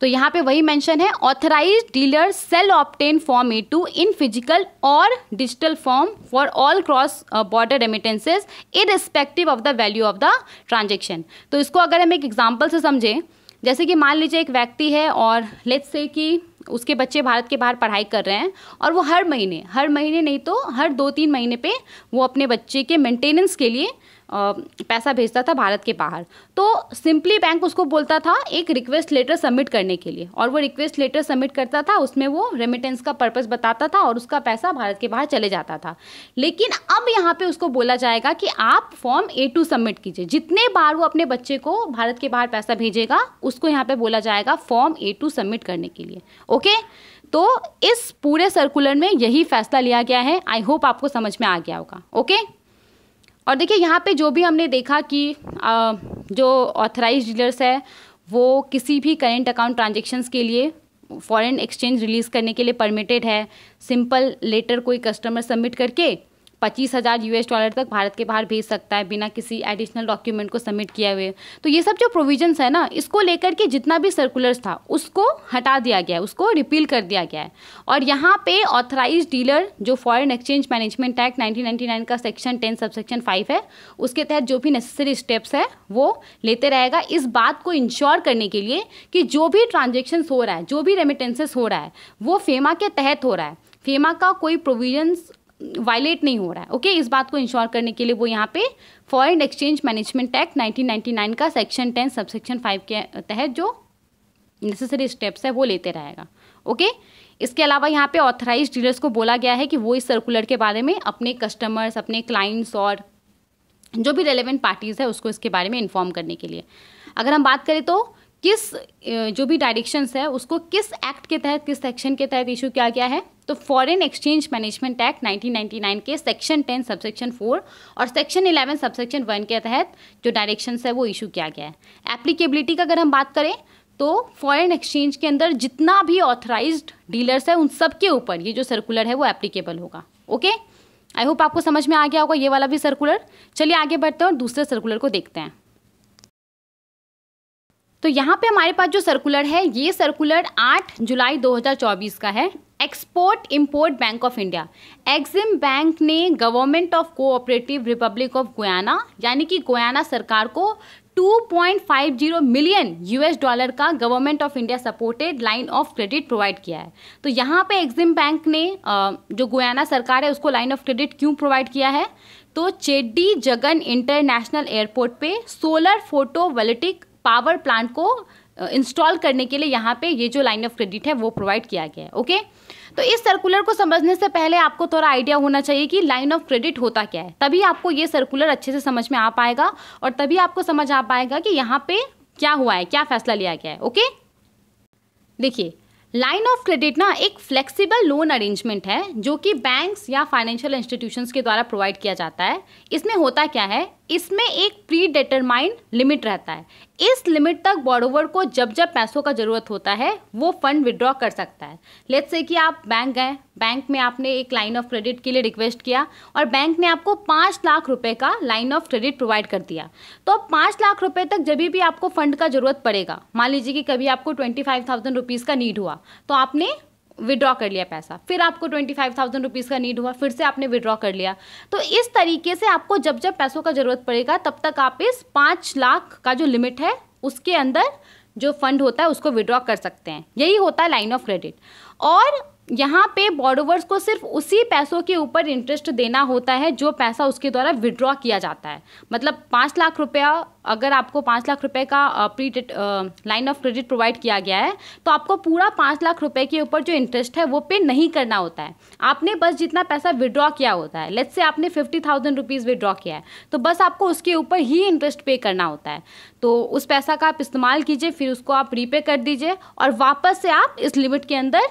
तो यहाँ पे वही मेंशन है authorise dealer shall obtain form A two in physical और digital form for all cross border remittances irrespective of the value of the transaction तो इसको अगर हम एक एग्जाम्पल से समझें जैसे कि मान लीजिए एक व्यक्ति है और लेट्स से कि उसके बच्चे भारत के बाहर पढ़ाई कर रहे हैं और वो हर महीने हर महीने नहीं तो हर दो तीन महीने पे वो अपने बच्चे के मेंटेनेंस के लिए पैसा भेजता था भारत के बाहर तो सिंपली बैंक उसको बोलता था एक रिक्वेस्ट लेटर सबमिट करने के लिए और वो रिक्वेस्ट लेटर सबमिट करता था उसमें वो रेमिटेंस का पर्पज़ बताता था और उसका पैसा भारत के बाहर चले जाता था लेकिन अब यहाँ पर उसको बोला जाएगा कि आप फॉर्म ए टू सबमिट कीजिए जितने बार वो अपने बच्चे को भारत के बाहर पैसा भेजेगा उसको यहाँ पर बोला जाएगा फॉर्म ए टू सबमिट करने के लिए ओके तो इस पूरे सर्कुलर में यही फैसला लिया गया है आई होप आपको समझ में आ गया होगा ओके और देखिए यहाँ पे जो भी हमने देखा कि आ, जो ऑथराइज डीलर्स है वो किसी भी करेंट अकाउंट ट्रांजेक्शन्स के लिए फॉरेन एक्सचेंज रिलीज़ करने के लिए परमिटेड है सिंपल लेटर कोई कस्टमर सबमिट करके पच्चीस हज़ार यू डॉलर तक भारत के बाहर भेज सकता है बिना किसी एडिशनल डॉक्यूमेंट को सबमिट किया हुए तो ये सब जो प्रोविजंस है ना इसको लेकर के जितना भी सर्कुलर्स था उसको हटा दिया गया है उसको रिपील कर दिया गया है और यहाँ पे ऑथराइज डीलर जो foreign exchange management act nineteen का section ten sub section five है उसके तहत जो भी नेसेसरी स्टेप्स है वो लेते रहेगा इस बात को इंश्योर करने के लिए कि जो भी ट्रांजेक्शन हो रहा है जो भी रेमिटेंसेस हो रहा है वो फेमा के तहत हो रहा है फेमा का कोई प्रोविजंस वायलेट नहीं हो रहा है ओके इस बात को इंश्योर करने के लिए वो यहाँ पे फॉरेन एक्सचेंज मैनेजमेंट एक्ट 1999 का सेक्शन टेन सब सेक्शन के तहत जो नेसेसरी स्टेप्स है वो लेते रहेगा ओके इसके अलावा यहाँ पे ऑथराइज डीलर्स को बोला गया है कि वो इस सर्कुलर के बारे में अपने कस्टमर्स अपने क्लाइंट्स और जो भी रेलिवेंट पार्टीज़ है उसको इसके बारे में इन्फॉर्म करने के लिए अगर हम बात करें तो किस जो भी डायरेक्शंस है उसको किस एक्ट के तहत किस सेक्शन के तहत इशू किया गया है तो फॉरेन एक्सचेंज मैनेजमेंट एक्ट 1999 के सेक्शन 10 सबसेक्शन 4 और सेक्शन 11 सबसेक्शन 1 के तहत जो डायरेक्शंस है वो इशू किया गया है एप्लीकेबिलिटी का अगर हम बात करें तो फॉरेन एक्सचेंज के अंदर जितना भी ऑथराइज डीलर्स है उन सब के ऊपर ये जो सर्कुलर है वो एप्लीकेबल होगा ओके आई होप आपको समझ में आ गया होगा ये वाला भी सर्कुलर चलिए आगे बढ़ते हैं और दूसरे सर्कुलर को देखते हैं तो यहाँ पे हमारे पास जो सर्कुलर है ये सर्कुलर 8 जुलाई 2024 का है export import bank of India exim bank ने government of cooperative republic of Guyana यानी कि गोयाना सरकार को 2.50 मिलियन यूएस डॉलर का government of India supported line of credit provide किया है तो यहाँ पे एक्जिम बैंक ने जो गोयाना सरकार है उसको लाइन ऑफ क्रेडिट क्यों प्रोवाइड किया है तो चेड्डी जगन इंटरनेशनल एयरपोर्ट पे सोलर फोटो पावर प्लांट को इंस्टॉल करने के लिए यहाँ पे ये जो लाइन ऑफ क्रेडिट है वो प्रोवाइड किया गया है ओके तो इस सर्कुलर को समझने से पहले आपको थोड़ा आइडिया होना चाहिए कि लाइन ऑफ क्रेडिट होता क्या है तभी आपको ये सर्कुलर अच्छे से समझ में आ पाएगा और तभी आपको समझ आ पाएगा कि यहाँ पे क्या हुआ है क्या फैसला लिया गया है ओके देखिए लाइन ऑफ क्रेडिट ना एक फ्लेक्सिबल लोन अरेंजमेंट है जो कि बैंक्स या फाइनेंशियल इंस्टीट्यूशंस के द्वारा प्रोवाइड किया जाता है इसमें होता क्या है इसमें एक प्री डिटरमाइंड लिमिट रहता है इस लिमिट तक बॉरोवर को जब जब पैसों का ज़रूरत होता है वो फंड विड्रॉ कर सकता है लेट्स से कि आप बैंक गए बैंक में आपने एक लाइन ऑफ क्रेडिट के लिए रिक्वेस्ट किया और बैंक ने आपको पाँच लाख रुपए का लाइन ऑफ क्रेडिट प्रोवाइड कर दिया तो अब पाँच लाख रुपए तक जब भी आपको फ़ंड का ज़रूरत पड़ेगा मान लीजिए कि कभी आपको ट्वेंटी फाइव थाउजेंड रुपीज़ का नीड हुआ तो आपने विड्रॉ कर लिया पैसा फिर आपको ट्वेंटी फाइव थाउजेंड रुपीज़ का नीड हुआ फिर से आपने विड्रॉ कर लिया तो इस तरीके से आपको जब जब पैसों का ज़रूरत पड़ेगा तब तक आप इस पाँच लाख का जो लिमिट है उसके अंदर जो फंड होता है उसको विड्रॉ कर सकते हैं यही होता है लाइन ऑफ क्रेडिट और यहाँ पे बॉडोवर्स को सिर्फ उसी पैसों के ऊपर इंटरेस्ट देना होता है जो पैसा उसके द्वारा विड्रॉ किया जाता है मतलब पाँच लाख रुपया अगर आपको पाँच लाख रुपए का pre line of credit provide किया गया है तो आपको पूरा पाँच लाख रुपए के ऊपर जो इंटरेस्ट है वो पे नहीं करना होता है आपने बस जितना पैसा विड्रॉ किया होता है लेट्स से आपने फिफ्टी थाउजेंड रुपीज़ विड्रॉ किया है तो बस आपको उसके ऊपर ही इंटरेस्ट पे करना होता है तो उस पैसा का आप इस्तेमाल कीजिए फिर उसको आप रीपे कर दीजिए और वापस से आप इस लिमिट के अंदर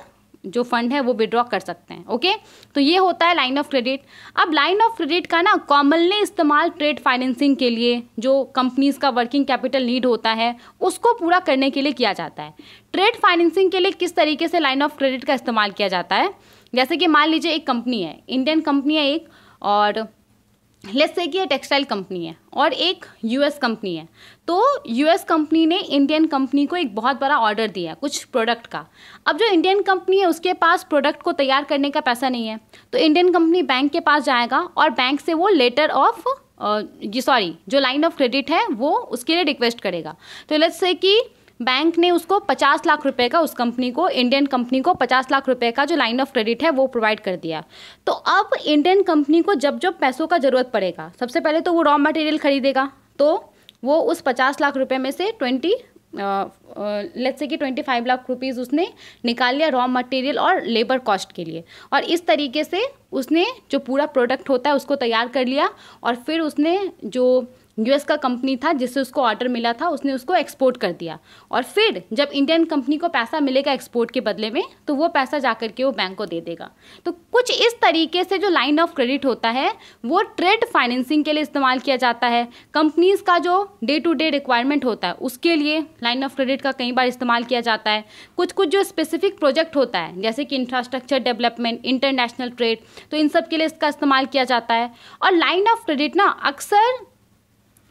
जो फंड है वो विड्रॉ कर सकते हैं ओके तो ये होता है लाइन ऑफ क्रेडिट अब लाइन ऑफ क्रेडिट का ना कॉमनली इस्तेमाल ट्रेड फाइनेंसिंग के लिए जो कंपनीज का वर्किंग कैपिटल नीड होता है उसको पूरा करने के लिए किया जाता है ट्रेड फाइनेंसिंग के लिए किस तरीके से लाइन ऑफ क्रेडिट का इस्तेमाल किया जाता है जैसे कि मान लीजिए एक कंपनी है इंडियन कंपनी है एक और लेट्स से कि ये टेक्सटाइल कंपनी है और एक यूएस कंपनी है तो यूएस कंपनी ने इंडियन कंपनी को एक बहुत बड़ा ऑर्डर दिया है कुछ प्रोडक्ट का अब जो इंडियन कंपनी है उसके पास प्रोडक्ट को तैयार करने का पैसा नहीं है तो इंडियन कंपनी बैंक के पास जाएगा और बैंक से वो लेटर ऑफ सॉरी जो लाइन ऑफ क्रेडिट है वो उसके लिए रिक्वेस्ट करेगा तो लेट्स से कि बैंक ने उसको पचास लाख रुपए का उस कंपनी को इंडियन कंपनी को पचास लाख रुपए का जो लाइन ऑफ क्रेडिट है वो प्रोवाइड कर दिया तो अब इंडियन कंपनी को जब जब पैसों का ज़रूरत पड़ेगा सबसे पहले तो वो रॉ मटेरियल खरीदेगा तो वो उस पचास लाख रुपये में से ट्वेंटी लेट्स से कि ट्वेंटी फाइव लाख रुपीज़ उसने निकाल लिया रॉ मटेरियल और लेबर कॉस्ट के लिए और इस तरीके से उसने जो पूरा प्रोडक्ट होता है उसको तैयार कर लिया और फिर उसने जो यूएस का कंपनी था जिससे उसको ऑर्डर मिला था उसने उसको एक्सपोर्ट कर दिया और फिर जब इंडियन कंपनी को पैसा मिलेगा एक्सपोर्ट के बदले में तो वो पैसा जा करके वो बैंक को दे देगा तो कुछ इस तरीके से जो लाइन ऑफ क्रेडिट होता है वो ट्रेड फाइनेंसिंग के लिए इस्तेमाल किया जाता है कंपनीज़ का जो डे टू डे रिक्वायरमेंट होता है उसके लिए लाइन ऑफ क्रेडिट का कई बार इस्तेमाल किया जाता है कुछ कुछ जो स्पेसिफिक प्रोजेक्ट होता है जैसे कि इंफ्रास्ट्रक्चर डेवलपमेंट इंटरनेशनल ट्रेड तो इन सब के लिए इसका इस्तेमाल किया जाता है और लाइन ऑफ क्रेडिट ना अक्सर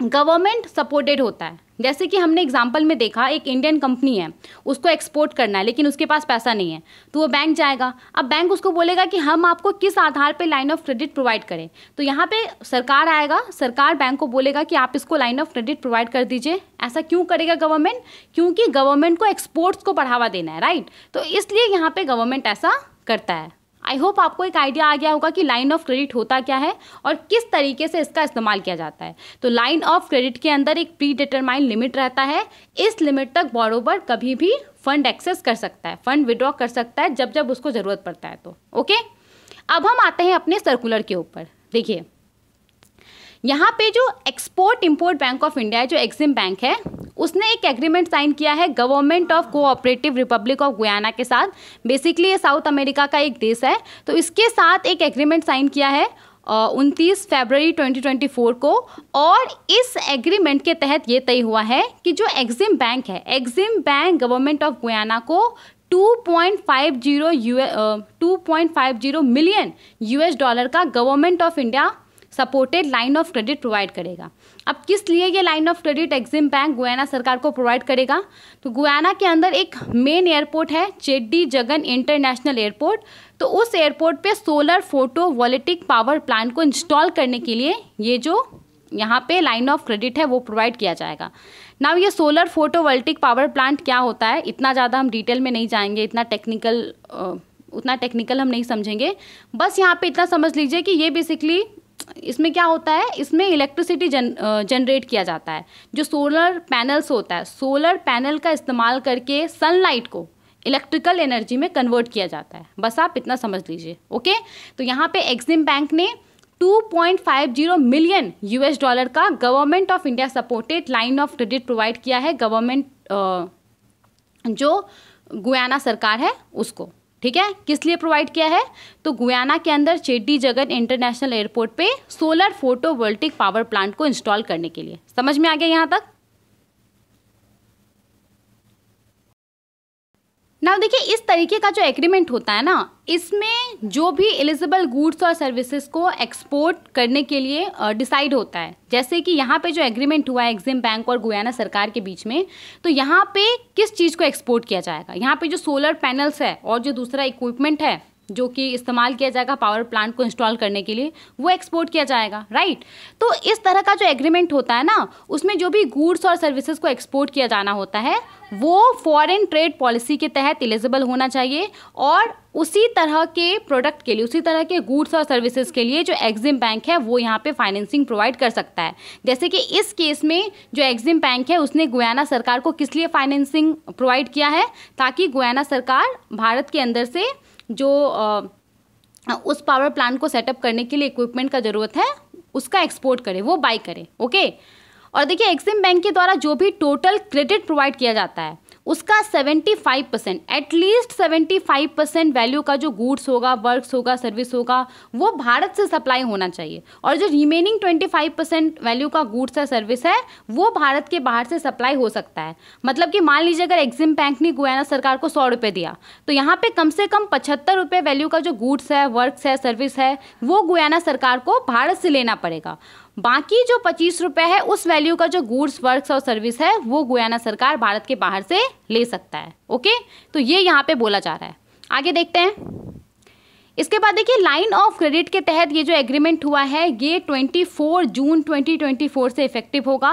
गवर्नमेंट सपोर्टेड होता है जैसे कि हमने एग्जाम्पल में देखा एक इंडियन कंपनी है उसको एक्सपोर्ट करना है लेकिन उसके पास पैसा नहीं है तो वो बैंक जाएगा अब बैंक उसको बोलेगा कि हम आपको किस आधार पे लाइन ऑफ क्रेडिट प्रोवाइड करें तो यहाँ पे सरकार आएगा सरकार बैंक को बोलेगा कि आप इसको लाइन ऑफ क्रेडिट प्रोवाइड कर दीजिए ऐसा क्यों करेगा गवर्नमेंट क्योंकि गवर्नमेंट को एक्सपोर्ट्स को बढ़ावा देना है राइट तो इसलिए यहाँ पर गवर्नमेंट ऐसा करता है आई होप आपको एक आइडिया आ गया होगा कि लाइन ऑफ क्रेडिट होता क्या है और किस तरीके से इसका इस्तेमाल किया जाता है तो लाइन ऑफ क्रेडिट के अंदर एक प्री डिटरमाइंड लिमिट रहता है इस लिमिट तक बॉरोबर कभी भी फंड एक्सेस कर सकता है फंड विड्रॉ कर सकता है जब जब उसको ज़रूरत पड़ता है तो ओके अब हम आते हैं अपने सर्कुलर के ऊपर देखिए यहाँ पे जो export import bank of India है जो एक्सिम बैंक है उसने एक एग्रीमेंट साइन किया है government of cooperative republic of Guyana के साथ बेसिकली ये साउथ अमेरिका का एक देश है तो इसके साथ एक एग्रीमेंट साइन किया है उनतीस फरवरी 2024 को और इस एग्रीमेंट के तहत ये तय हुआ है कि जो एग्जिम बैंक है exim bank government of Guyana को 2.50 यू 2.50 मिलियन यूएस डॉलर का government of India supported line of credit provide करेगा अब किस लिए ये line of credit exim bank Guyana सरकार को प्रोवाइड करेगा तो गुयाना के अंदर एक मेन एयरपोर्ट है चेड्डी जगन इंटरनेशनल एयरपोर्ट तो उस एयरपोर्ट पे solar photo voltaic power plant को इंस्टॉल करने के लिए ये जो यहाँ पे लाइन ऑफ क्रेडिट है वो प्रोवाइड किया जाएगा नाउ ये सोलर फोटो पावर प्लांट क्या होता है इतना ज़्यादा हम डिटेल में नहीं जाएंगे इतना टेक्निकल उतना टेक्निकल हम नहीं समझेंगे बस यहाँ पे इतना समझ लीजिए कि ये बेसिकली इसमें क्या होता है इसमें इलेक्ट्रिसिटी जन जनरेट किया जाता है जो सोलर पैनल्स होता है सोलर पैनल का इस्तेमाल करके सनलाइट को इलेक्ट्रिकल एनर्जी में कन्वर्ट किया जाता है बस आप इतना समझ लीजिए ओके तो यहाँ पे एक्सिम बैंक ने 2.50 मिलियन यूएस डॉलर का government of India supported line of credit provide किया है गवर्नमेंट जो गुयाना सरकार है उसको ठीक है किस लिए प्रोवाइड किया है तो गुयाना के अंदर चेड्डी जगत इंटरनेशनल एयरपोर्ट पे सोलर फोटोवोल्टिक पावर प्लांट को इंस्टॉल करने के लिए समझ में आ गया यहाँ तक ना देखिए इस तरीके का जो एग्रीमेंट होता है ना इसमें जो भी एलिजिबल गुड्स और सर्विसेज को एक्सपोर्ट करने के लिए डिसाइड होता है जैसे कि यहाँ पे जो एग्रीमेंट हुआ है एग्जिम बैंक और गोयाना सरकार के बीच में तो यहाँ पे किस चीज़ को एक्सपोर्ट किया जाएगा यहाँ पे जो सोलर पैनल्स है और जो दूसरा इक्विपमेंट है जो कि इस्तेमाल किया जाएगा पावर प्लांट को इंस्टॉल करने के लिए वो एक्सपोर्ट किया जाएगा राइट तो इस तरह का जो एग्रीमेंट होता है ना उसमें जो भी गुड्स और सर्विसेज को एक्सपोर्ट किया जाना होता है वो फॉरेन ट्रेड पॉलिसी के तहत एलिजिबल होना चाहिए और उसी तरह के प्रोडक्ट के लिए उसी तरह के गुड्स और सर्विसेज के लिए जो एग्जिम बैंक है वो यहाँ पे फाइनेंसिंग प्रोवाइड कर सकता है जैसे कि इस केस में जो एग्जिम बैंक है उसने गुयाना सरकार को किस लिए फाइनेंसिंग प्रोवाइड किया है ताकि गुयाना सरकार भारत के अंदर से जो उस पावर प्लांट को सेटअप करने के लिए इक्विपमेंट का ज़रूरत है उसका एक्सपोर्ट करें वो बाई करें ओके और देखिए एक्सिम बैंक के द्वारा जो भी टोटल क्रेडिट प्रोवाइड किया जाता है उसका 75 percent at least seventy five percent value का जो गुड्स होगा वर्क्स होगा सर्विस होगा वो भारत से सप्लाई होना चाहिए और जो रिमेनिंग 25 परसेंट वैल्यू का गुड्स है सर्विस है वो भारत के बाहर से सप्लाई हो सकता है मतलब कि मान लीजिए अगर एक्सिम बैंक ने गुयाना सरकार को सौ रुपये दिया तो यहाँ पर कम से कम पचहत्तर रुपये वैल्यू का जो गुड्स है वर्क्स है सर्विस है वो गुयाना सरकार को भारत से लेना पड़ेगा बाकी जो पच्चीस रुपए है उस वैल्यू का जो गुड्स वर्क और सर्विस है वो गुयाना सरकार भारत के बाहर से ले सकता है ओके तो ये यहाँ पे बोला जा रहा है आगे देखते हैं इसके बाद देखिए लाइन ऑफ क्रेडिट के तहत ये जो एग्रीमेंट हुआ है ये 24 जून 2024 से इफेक्टिव होगा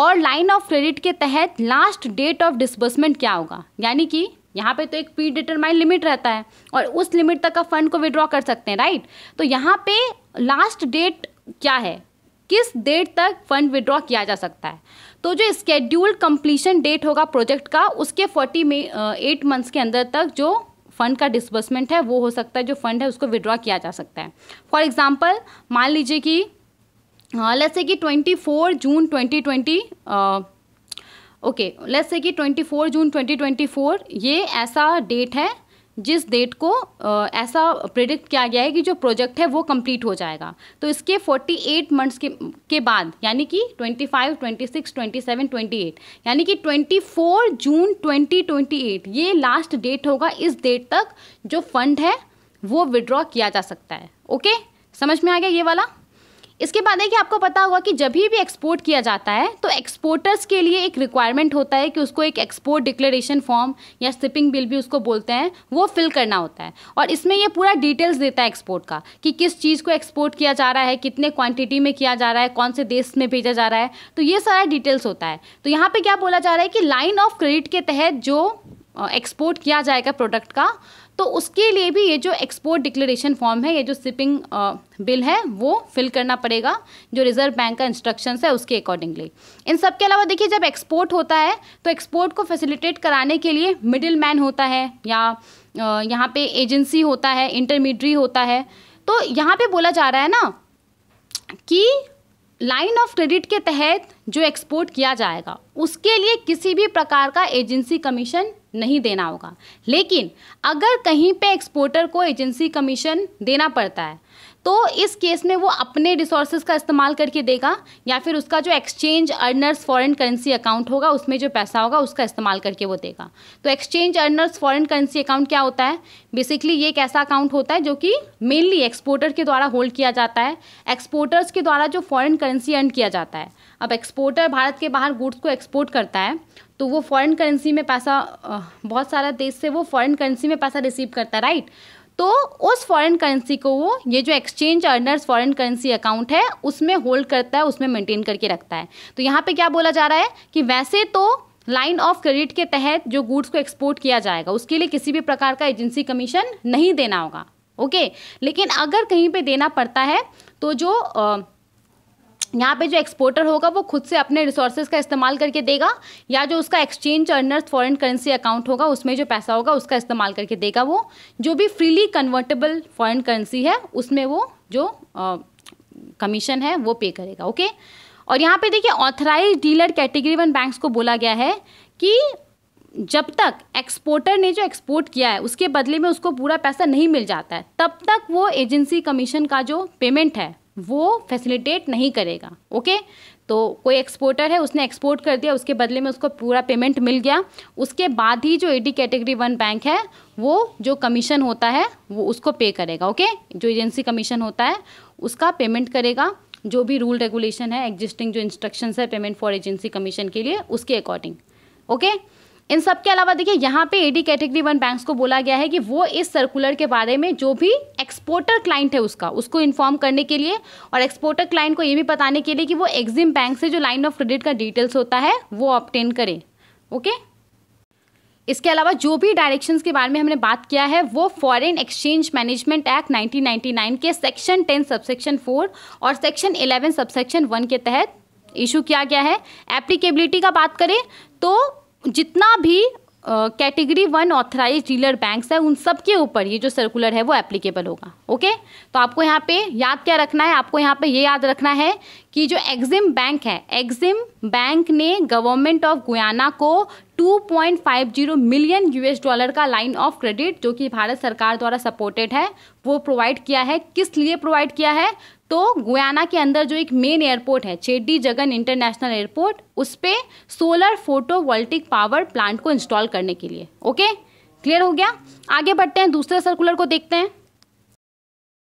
और लाइन ऑफ क्रेडिट के तहत लास्ट डेट ऑफ डिसबर्समेंट क्या होगा यानी कि यहाँ पे तो एक प्री डिटरमाइन लिमिट रहता है और उस लिमिट तक का फंड को विड्रॉ कर सकते हैं राइट तो यहाँ पे लास्ट डेट क्या है किस डेट तक फंड विड्रॉ किया जा सकता है तो जो स्केड्यूल्ड कंप्लीशन डेट होगा प्रोजेक्ट का उसके फोर्टी में एट मंथ्स के अंदर तक जो फंड का डिसबर्समेंट है वो हो सकता है जो फंड है उसको विड्रॉ किया जा सकता है फॉर एग्जाम्पल मान लीजिए कि लेट्स से कि twenty four June twenty twenty okay let's say कि twenty four June twenty twenty four ये ऐसा डेट है जिस डेट को ऐसा प्रिडिक्ट किया गया है कि जो प्रोजेक्ट है वो कंप्लीट हो जाएगा तो इसके 48 मंथ्स के के बाद यानी कि 25, 26, 27, 28 यानी कि 24 जून 2028 ये लास्ट डेट होगा इस डेट तक जो फंड है वो विड्रॉ किया जा सकता है ओके समझ में आ गया ये वाला इसके बाद है कि आपको पता होगा कि जब भी एक्सपोर्ट किया जाता है तो एक्सपोर्टर्स के लिए एक रिक्वायरमेंट होता है कि उसको एक एक्सपोर्ट डिक्लेरेशन फॉर्म या स्टिपिंग बिल भी उसको बोलते हैं वो फिल करना होता है और इसमें ये पूरा डिटेल्स देता है एक्सपोर्ट का कि किस चीज़ को एक्सपोर्ट किया जा रहा है कितने क्वांटिटी में किया जा रहा है कौन से देश में भेजा जा रहा है तो ये सारा डिटेल्स होता है तो यहाँ पर क्या बोला जा रहा है कि लाइन ऑफ क्रेडिट के तहत जो एक्सपोर्ट किया जाएगा प्रोडक्ट का तो उसके लिए भी ये जो एक्सपोर्ट डिक्लेरेशन फॉर्म है ये जो शिपिंग बिल है वो फिल करना पड़ेगा जो रिजर्व बैंक का इंस्ट्रक्शन है उसके अकॉर्डिंगली इन सब के अलावा देखिए जब एक्सपोर्ट होता है तो एक्सपोर्ट को फैसिलिटेट कराने के लिए मिडिल मैन होता है या यहाँ पे एजेंसी होता है इंटरमीडियरी होता है तो यहाँ पे बोला जा रहा है ना कि लाइन ऑफ क्रेडिट के तहत जो एक्सपोर्ट किया जाएगा उसके लिए किसी भी प्रकार का एजेंसी कमीशन नहीं देना होगा लेकिन अगर कहीं पे एक्सपोर्टर को एजेंसी कमीशन देना पड़ता है तो इस केस में वो अपने रिसोर्सेज का इस्तेमाल करके देगा या फिर उसका जो exchange earners foreign currency account होगा उसमें जो पैसा होगा उसका इस्तेमाल करके वो देगा तो exchange earners foreign currency account क्या होता है बेसिकली ये एक ऐसा अकाउंट होता है जो कि मेनली एक्सपोर्टर के द्वारा होल्ड किया जाता है एक्सपोर्टर्स के द्वारा जो फॉरन करेंसी अर्न किया जाता है अब एक्सपोर्टर भारत के बाहर गुड्स को एक्सपोर्ट करता है तो वो फॉरेन करेंसी में पैसा बहुत सारा देश से वो फॉरेन करेंसी में पैसा रिसीव करता है राइट तो उस फॉरेन करेंसी को वो ये जो exchange earners foreign currency account है उसमें होल्ड करता है उसमें मेंटेन करके रखता है तो यहाँ पे क्या बोला जा रहा है कि वैसे तो लाइन ऑफ क्रेडिट के तहत जो गुड्स को एक्सपोर्ट किया जाएगा उसके लिए किसी भी प्रकार का एजेंसी कमीशन नहीं देना होगा ओके लेकिन अगर कहीं पर देना पड़ता है तो जो आ, यहाँ पे जो एक्सपोर्टर होगा वो खुद से अपने रिसोर्सेज का इस्तेमाल करके देगा या जो उसका exchange earners foreign currency account होगा उसमें जो पैसा होगा उसका इस्तेमाल करके देगा वो जो भी फ्रीली कन्वर्टेबल फॉरेन करेंसी है उसमें वो जो कमीशन है वो पे करेगा ओके और यहाँ पे देखिए authorise dealer category one banks को बोला गया है कि जब तक एक्सपोर्टर ने जो एक्सपोर्ट किया है उसके बदले में उसको पूरा पैसा नहीं मिल जाता है तब तक वो एजेंसी कमीशन का जो पेमेंट है वो फैसिलिटेट नहीं करेगा ओके तो कोई एक्सपोर्टर है उसने एक्सपोर्ट कर दिया उसके बदले में उसको पूरा पेमेंट मिल गया उसके बाद ही जो A D category one bank है वो जो कमीशन होता है वो उसको पे करेगा ओके जो एजेंसी कमीशन होता है उसका पेमेंट करेगा जो भी रूल रेगुलेशन है एग्जिस्टिंग जो इंस्ट्रक्शंस है पेमेंट फॉर एजेंसी कमीशन के लिए उसके अकॉर्डिंग ओके इन सब के अलावा देखिए यहाँ पे एडी कैटेगरी वन बैंक्स को बोला गया है कि वो इस सर्कुलर के बारे में जो भी एक्सपोर्टर क्लाइंट है उसका उसको इन्फॉर्म करने के लिए और एक्सपोर्टर क्लाइंट को ये भी बताने के लिए कि वो एग्जिम बैंक से जो लाइन ऑफ क्रेडिट का डिटेल्स होता है वो ऑप्टेन करें ओके इसके अलावा जो भी डायरेक्शंस के बारे में हमने बात किया है वो फॉरेन एक्सचेंज मैनेजमेंट एक्ट 1999 के सेक्शन 10 सबसेक्शन 4 और सेक्शन 11 सबसेक्शन 1 के तहत इशू किया गया है एप्लीकेबिलिटी का बात करें तो जितना भी category one authorise dealer banks है उन सब के ऊपर ये जो सर्कुलर है वो एप्लीकेबल होगा ओके तो आपको यहाँ पे याद क्या रखना है आपको यहाँ पे ये याद रखना है कि जो एग्जिम बैंक है एग्जिम बैंक ने गवर्नमेंट ऑफ गुयाना को 2.50 मिलियन यूएस डॉलर का लाइन ऑफ क्रेडिट जो कि भारत सरकार द्वारा सपोर्टेड है वो प्रोवाइड किया है किस लिए प्रोवाइड किया है तो गुयाना के अंदर जो एक मेन एयरपोर्ट है चेड्डी जगन इंटरनेशनल एयरपोर्ट उस पर सोलर फोटोवोल्टिक पावर प्लांट को इंस्टॉल करने के लिए ओके क्लियर हो गया आगे बढ़ते हैं दूसरे सर्कुलर को देखते हैं